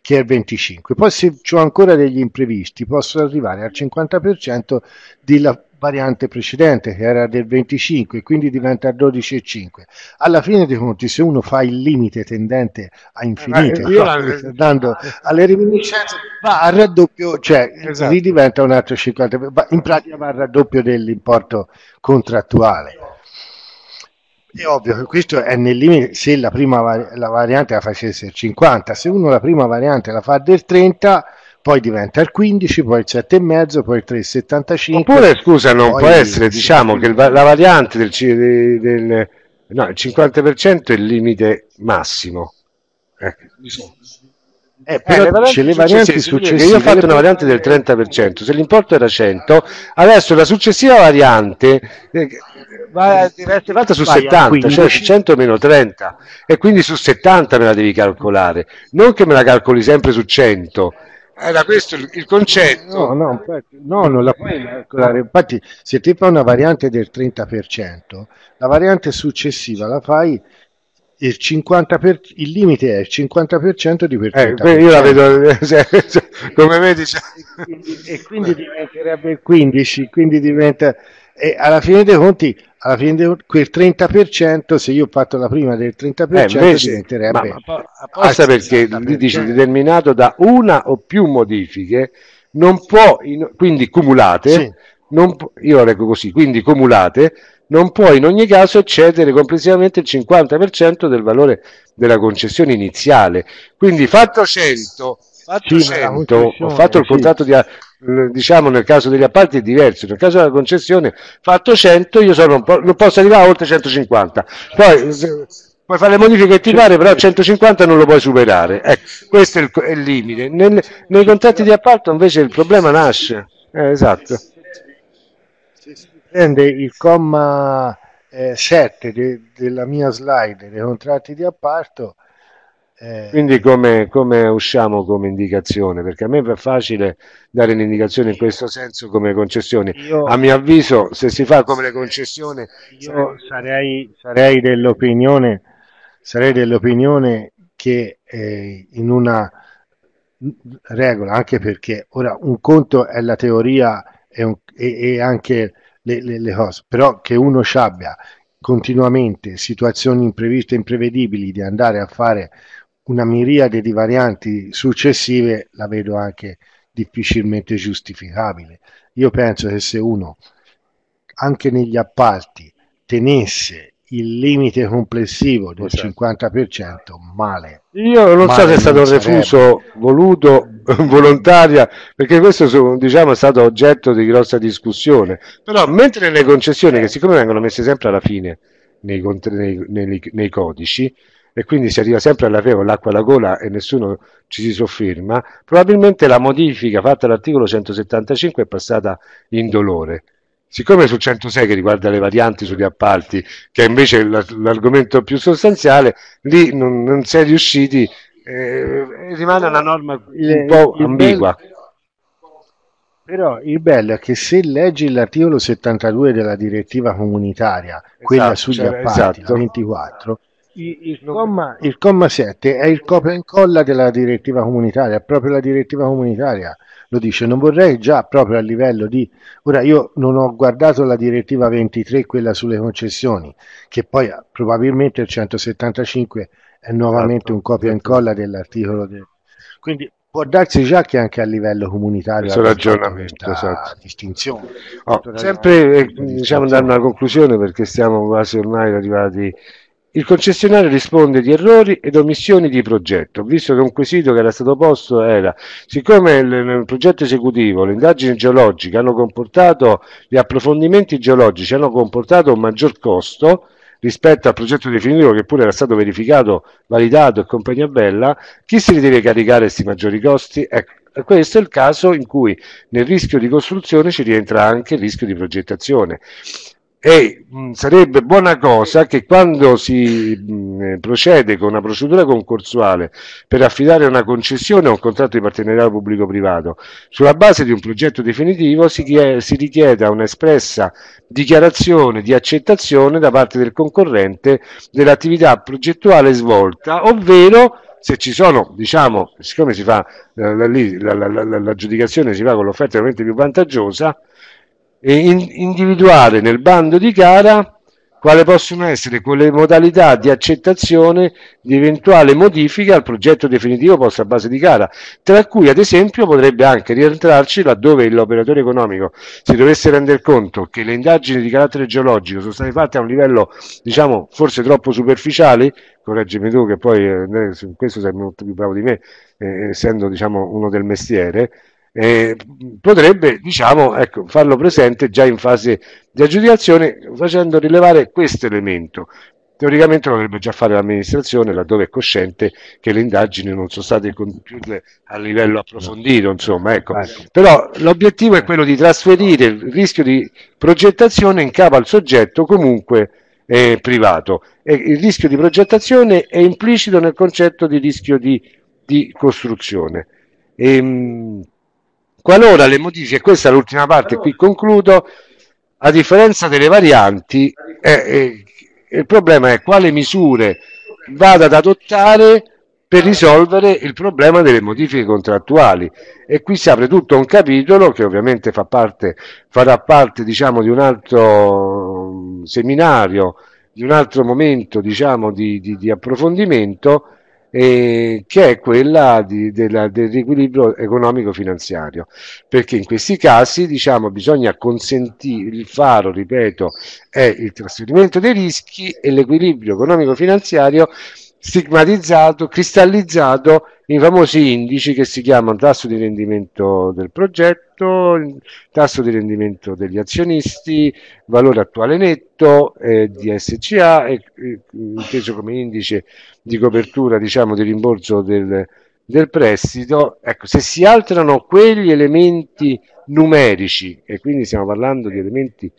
che è il 25%. Poi se ho ancora degli imprevisti posso arrivare al 50% della variante precedente che era del 25, quindi diventa 12,5. Alla fine dei conti, se uno fa il limite tendente a infinito, eh, la... dando alle reminiscenze, va al raddoppio, cioè esatto. lì un altro 50, in pratica va al raddoppio dell'importo contrattuale è ovvio che questo è nel limite, se la prima vari- la variante la facesse il 50, se uno la prima variante la fa del 30, poi diventa il 15, poi il 7,5, poi il 3,75. Oppure, scusa, non può essere, diciamo il... diciamo che il, la variante del, del no, il 50% è il limite massimo. Ecco. Eh, eh, però eh, le le varianti successive. Io ho fatto una variante del 30%, se l'importo era 100, adesso la successiva variante eh, va, fatta eh, su 70, cioè 100 meno 30, e quindi su 70 me la devi calcolare, non che me la calcoli sempre su 100. Era eh, questo il, concetto. No, no, no, non la puoi calcolare. Infatti, se ti fa una variante del 30%, la variante successiva la fai il, 50 per, il limite è il 50% di percentuale. Eh, io la vedo eh, cioè, cioè, come me diciamo. E quindi, quindi diventerebbe il 15, quindi diventa... E alla fine dei conti, alla fine dei, quel 30%, se io ho fatto la prima del 30% eh, invece, diventerebbe... Ma, ma apposta perché lì dice determinato da una o più modifiche, non può, in, quindi cumulate, sì. non, io leggo così, quindi cumulate, non può in ogni caso eccedere complessivamente il 50% del valore della concessione iniziale. Quindi fatto 100, fatto 100 ho fatto il contratto di, diciamo nel caso degli appalti è diverso, nel caso della concessione fatto 100 io sono, non posso arrivare a oltre 150. Poi puoi fare le modifiche che ti pare, però 150 certo. non lo puoi superare. Ecco, questo è il, è il limite. Nel, nei contratti di appalto invece il problema nasce. Eh, esatto prende il comma eh, 7 de, della mia slide dei contratti di appalto. Eh, Quindi come, come, usciamo come indicazione? Perché a me è facile dare un'indicazione in questo senso come concessione. Io, a mio avviso, se si fa come le concessioni... Io sarei, sarei, dell'opinione, sarei dell'opinione che eh, in una regola, anche perché ora un conto è la teoria e, un, e, e anche le, le, le cose, però che uno ci abbia continuamente situazioni impreviste e imprevedibili di andare a fare una miriade di varianti successive la vedo anche difficilmente giustificabile. Io penso che se uno anche negli appalti tenesse il limite complessivo del certo. Esatto. 50% male. Io non male so se è stato un refuso voluto, volontaria, perché questo diciamo, è stato oggetto di grossa discussione, però mentre le concessioni, che siccome vengono messe sempre alla fine nei, nei, nei, nei codici, e quindi si arriva sempre alla fine con l'acqua alla gola e nessuno ci si sofferma, probabilmente la modifica fatta all'articolo 175 è passata in dolore siccome sul 106 che riguarda le varianti sugli appalti, che è invece l'argomento più sostanziale, lì non, non si è riusciti, eh, rimane una norma un po' ambigua. però il bello è che se leggi l'articolo 72 della direttiva comunitaria, esatto, quella sugli cioè, appalti, esatto. 24, il, il, comma, il comma 7 è il copia e incolla della direttiva comunitaria, è proprio la direttiva comunitaria lo dice, non vorrei già proprio a livello di... Ora io non ho guardato la direttiva 23, quella sulle concessioni, che poi ah, probabilmente il 175 è nuovamente certo, un copia e certo. incolla dell'articolo. Del... Quindi può darsi già che anche a livello comunitario questo ragionamento esatto. distinzione oh, sempre eh, diciamo da una conclusione perché siamo quasi ormai arrivati il concessionario risponde di errori ed omissioni di progetto, visto che un quesito che era stato posto era siccome nel progetto esecutivo le indagini geologiche hanno comportato, gli approfondimenti geologici hanno comportato un maggior costo rispetto al progetto definitivo che pure era stato verificato, validato e compagnia bella, chi si deve caricare questi maggiori costi? Ecco, questo è il caso in cui nel rischio di costruzione ci rientra anche il rischio di progettazione e mh, mm, sarebbe buona cosa che quando si mh, mm, eh, procede con una procedura concorsuale per affidare una concessione o un contratto di partenariato pubblico-privato, sulla base di un progetto definitivo si, si richieda un'espressa dichiarazione di accettazione da parte del concorrente dell'attività progettuale svolta, ovvero se ci sono, diciamo, siccome si fa eh, lì, la, la, la, l'aggiudicazione si fa con l'offerta veramente più vantaggiosa, e in, individuare nel bando di gara quali possono essere quelle modalità di accettazione di eventuale modifica al progetto definitivo posto a base di gara, tra cui ad esempio potrebbe anche rientrarci laddove l'operatore economico si dovesse rendere conto che le indagini di carattere geologico sono state fatte a un livello diciamo forse troppo superficiale, correggimi tu che poi eh, questo sei molto più bravo di me, eh, essendo diciamo uno del mestiere, eh, potrebbe diciamo, ecco, farlo presente già in fase di aggiudicazione facendo rilevare questo elemento. Teoricamente lo dovrebbe già fare l'amministrazione laddove è cosciente che le indagini non sono state compiute a livello approfondito, insomma, ecco. ecco. Però l'obiettivo è quello di trasferire il rischio di progettazione in capo al soggetto comunque eh, privato. E il rischio di progettazione è implicito nel concetto di rischio di, di costruzione. E, ehm, Qualora le modifiche, questa è l'ultima parte, qui concludo, a differenza delle varianti, eh, eh, il problema è quale misure vada ad adottare per risolvere il problema delle modifiche contrattuali e qui si apre tutto un capitolo che ovviamente fa parte, farà parte diciamo, di un altro mm, seminario, di un altro momento diciamo, di, di, di approfondimento eh, che è quella di, della, del riequilibrio economico-finanziario, perché in questi casi diciamo, bisogna consentire, il faro, ripeto, è il trasferimento dei rischi e l'equilibrio economico-finanziario stigmatizzato, cristallizzato in famosi indici che si chiamano tasso di rendimento del progetto, tasso di rendimento degli azionisti, valore attuale netto, eh, DSCA, eh, eh, inteso come indice di copertura diciamo, di rimborso del, del prestito. Ecco, se si alterano quegli elementi numerici, e quindi stiamo parlando di elementi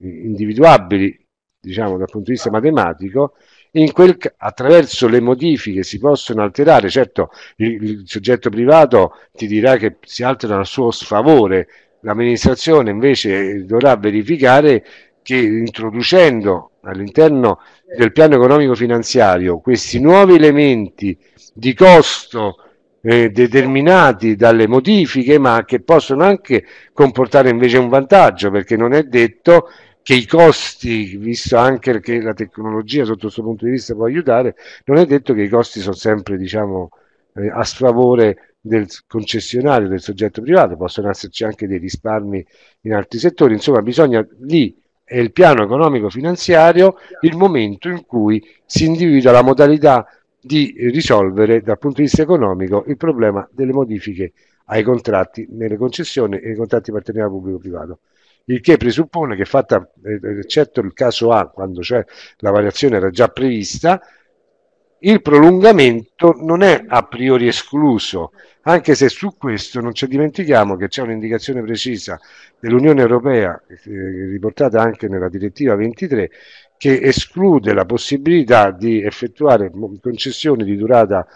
individuabili diciamo, dal punto di vista matematico, Quel, attraverso le modifiche si possono alterare, certo il, il soggetto privato ti dirà che si alterano a suo sfavore, l'amministrazione invece eh, dovrà verificare che introducendo all'interno del piano economico finanziario questi nuovi elementi di costo eh, determinati dalle modifiche, ma che possono anche comportare invece un vantaggio, perché non è detto che i costi, visto anche che la tecnologia sotto questo punto di vista può aiutare, non è detto che i costi sono sempre diciamo, eh, a sfavore del concessionario, del soggetto privato, possono esserci anche dei risparmi in altri settori, insomma bisogna lì è il piano economico finanziario il momento in cui si individua la modalità di risolvere dal punto di vista economico il problema delle modifiche ai contratti nelle concessioni e ai contratti di partenariato pubblico-privato il che presuppone che fatta, eccetto eh, eh, il caso A, quando cioè la variazione era già prevista, il prolungamento non è a priori escluso, anche se su questo non ci dimentichiamo che c'è un'indicazione precisa dell'Unione Europea, eh, riportata anche nella direttiva 23, che esclude la possibilità di effettuare concessioni di durata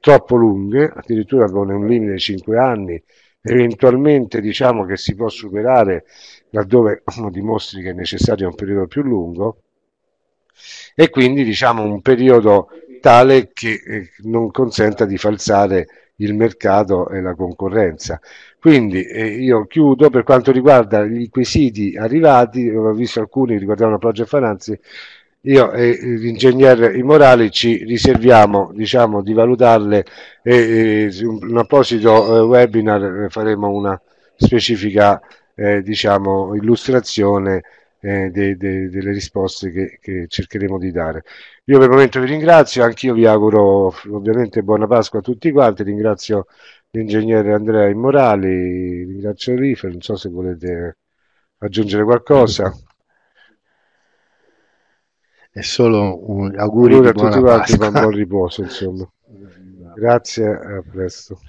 troppo lunghe, addirittura con un limite di 5 anni, eventualmente diciamo che si può superare laddove dimostri che è necessario un periodo più lungo e quindi diciamo un periodo tale che eh, non consenta di falsare il mercato e la concorrenza. Quindi eh, io chiudo per quanto riguarda gli quesiti arrivati, ho visto alcuni riguardavano Project Finanzi, io e eh, l'ingegnere Imorali ci riserviamo diciamo, di valutarle e, e eh, un apposito eh, webinar faremo una specifica eh, diciamo, illustrazione eh, de, de, delle risposte che, che, cercheremo di dare. Io per il momento vi ringrazio, anch'io vi auguro ovviamente buona Pasqua a tutti quanti, ringrazio l'ingegnere Andrea Immorali, ringrazio Rifer, non so se volete aggiungere qualcosa. È solo un augurio a tutti quanti, ma buon riposo insomma. Grazie, a presto.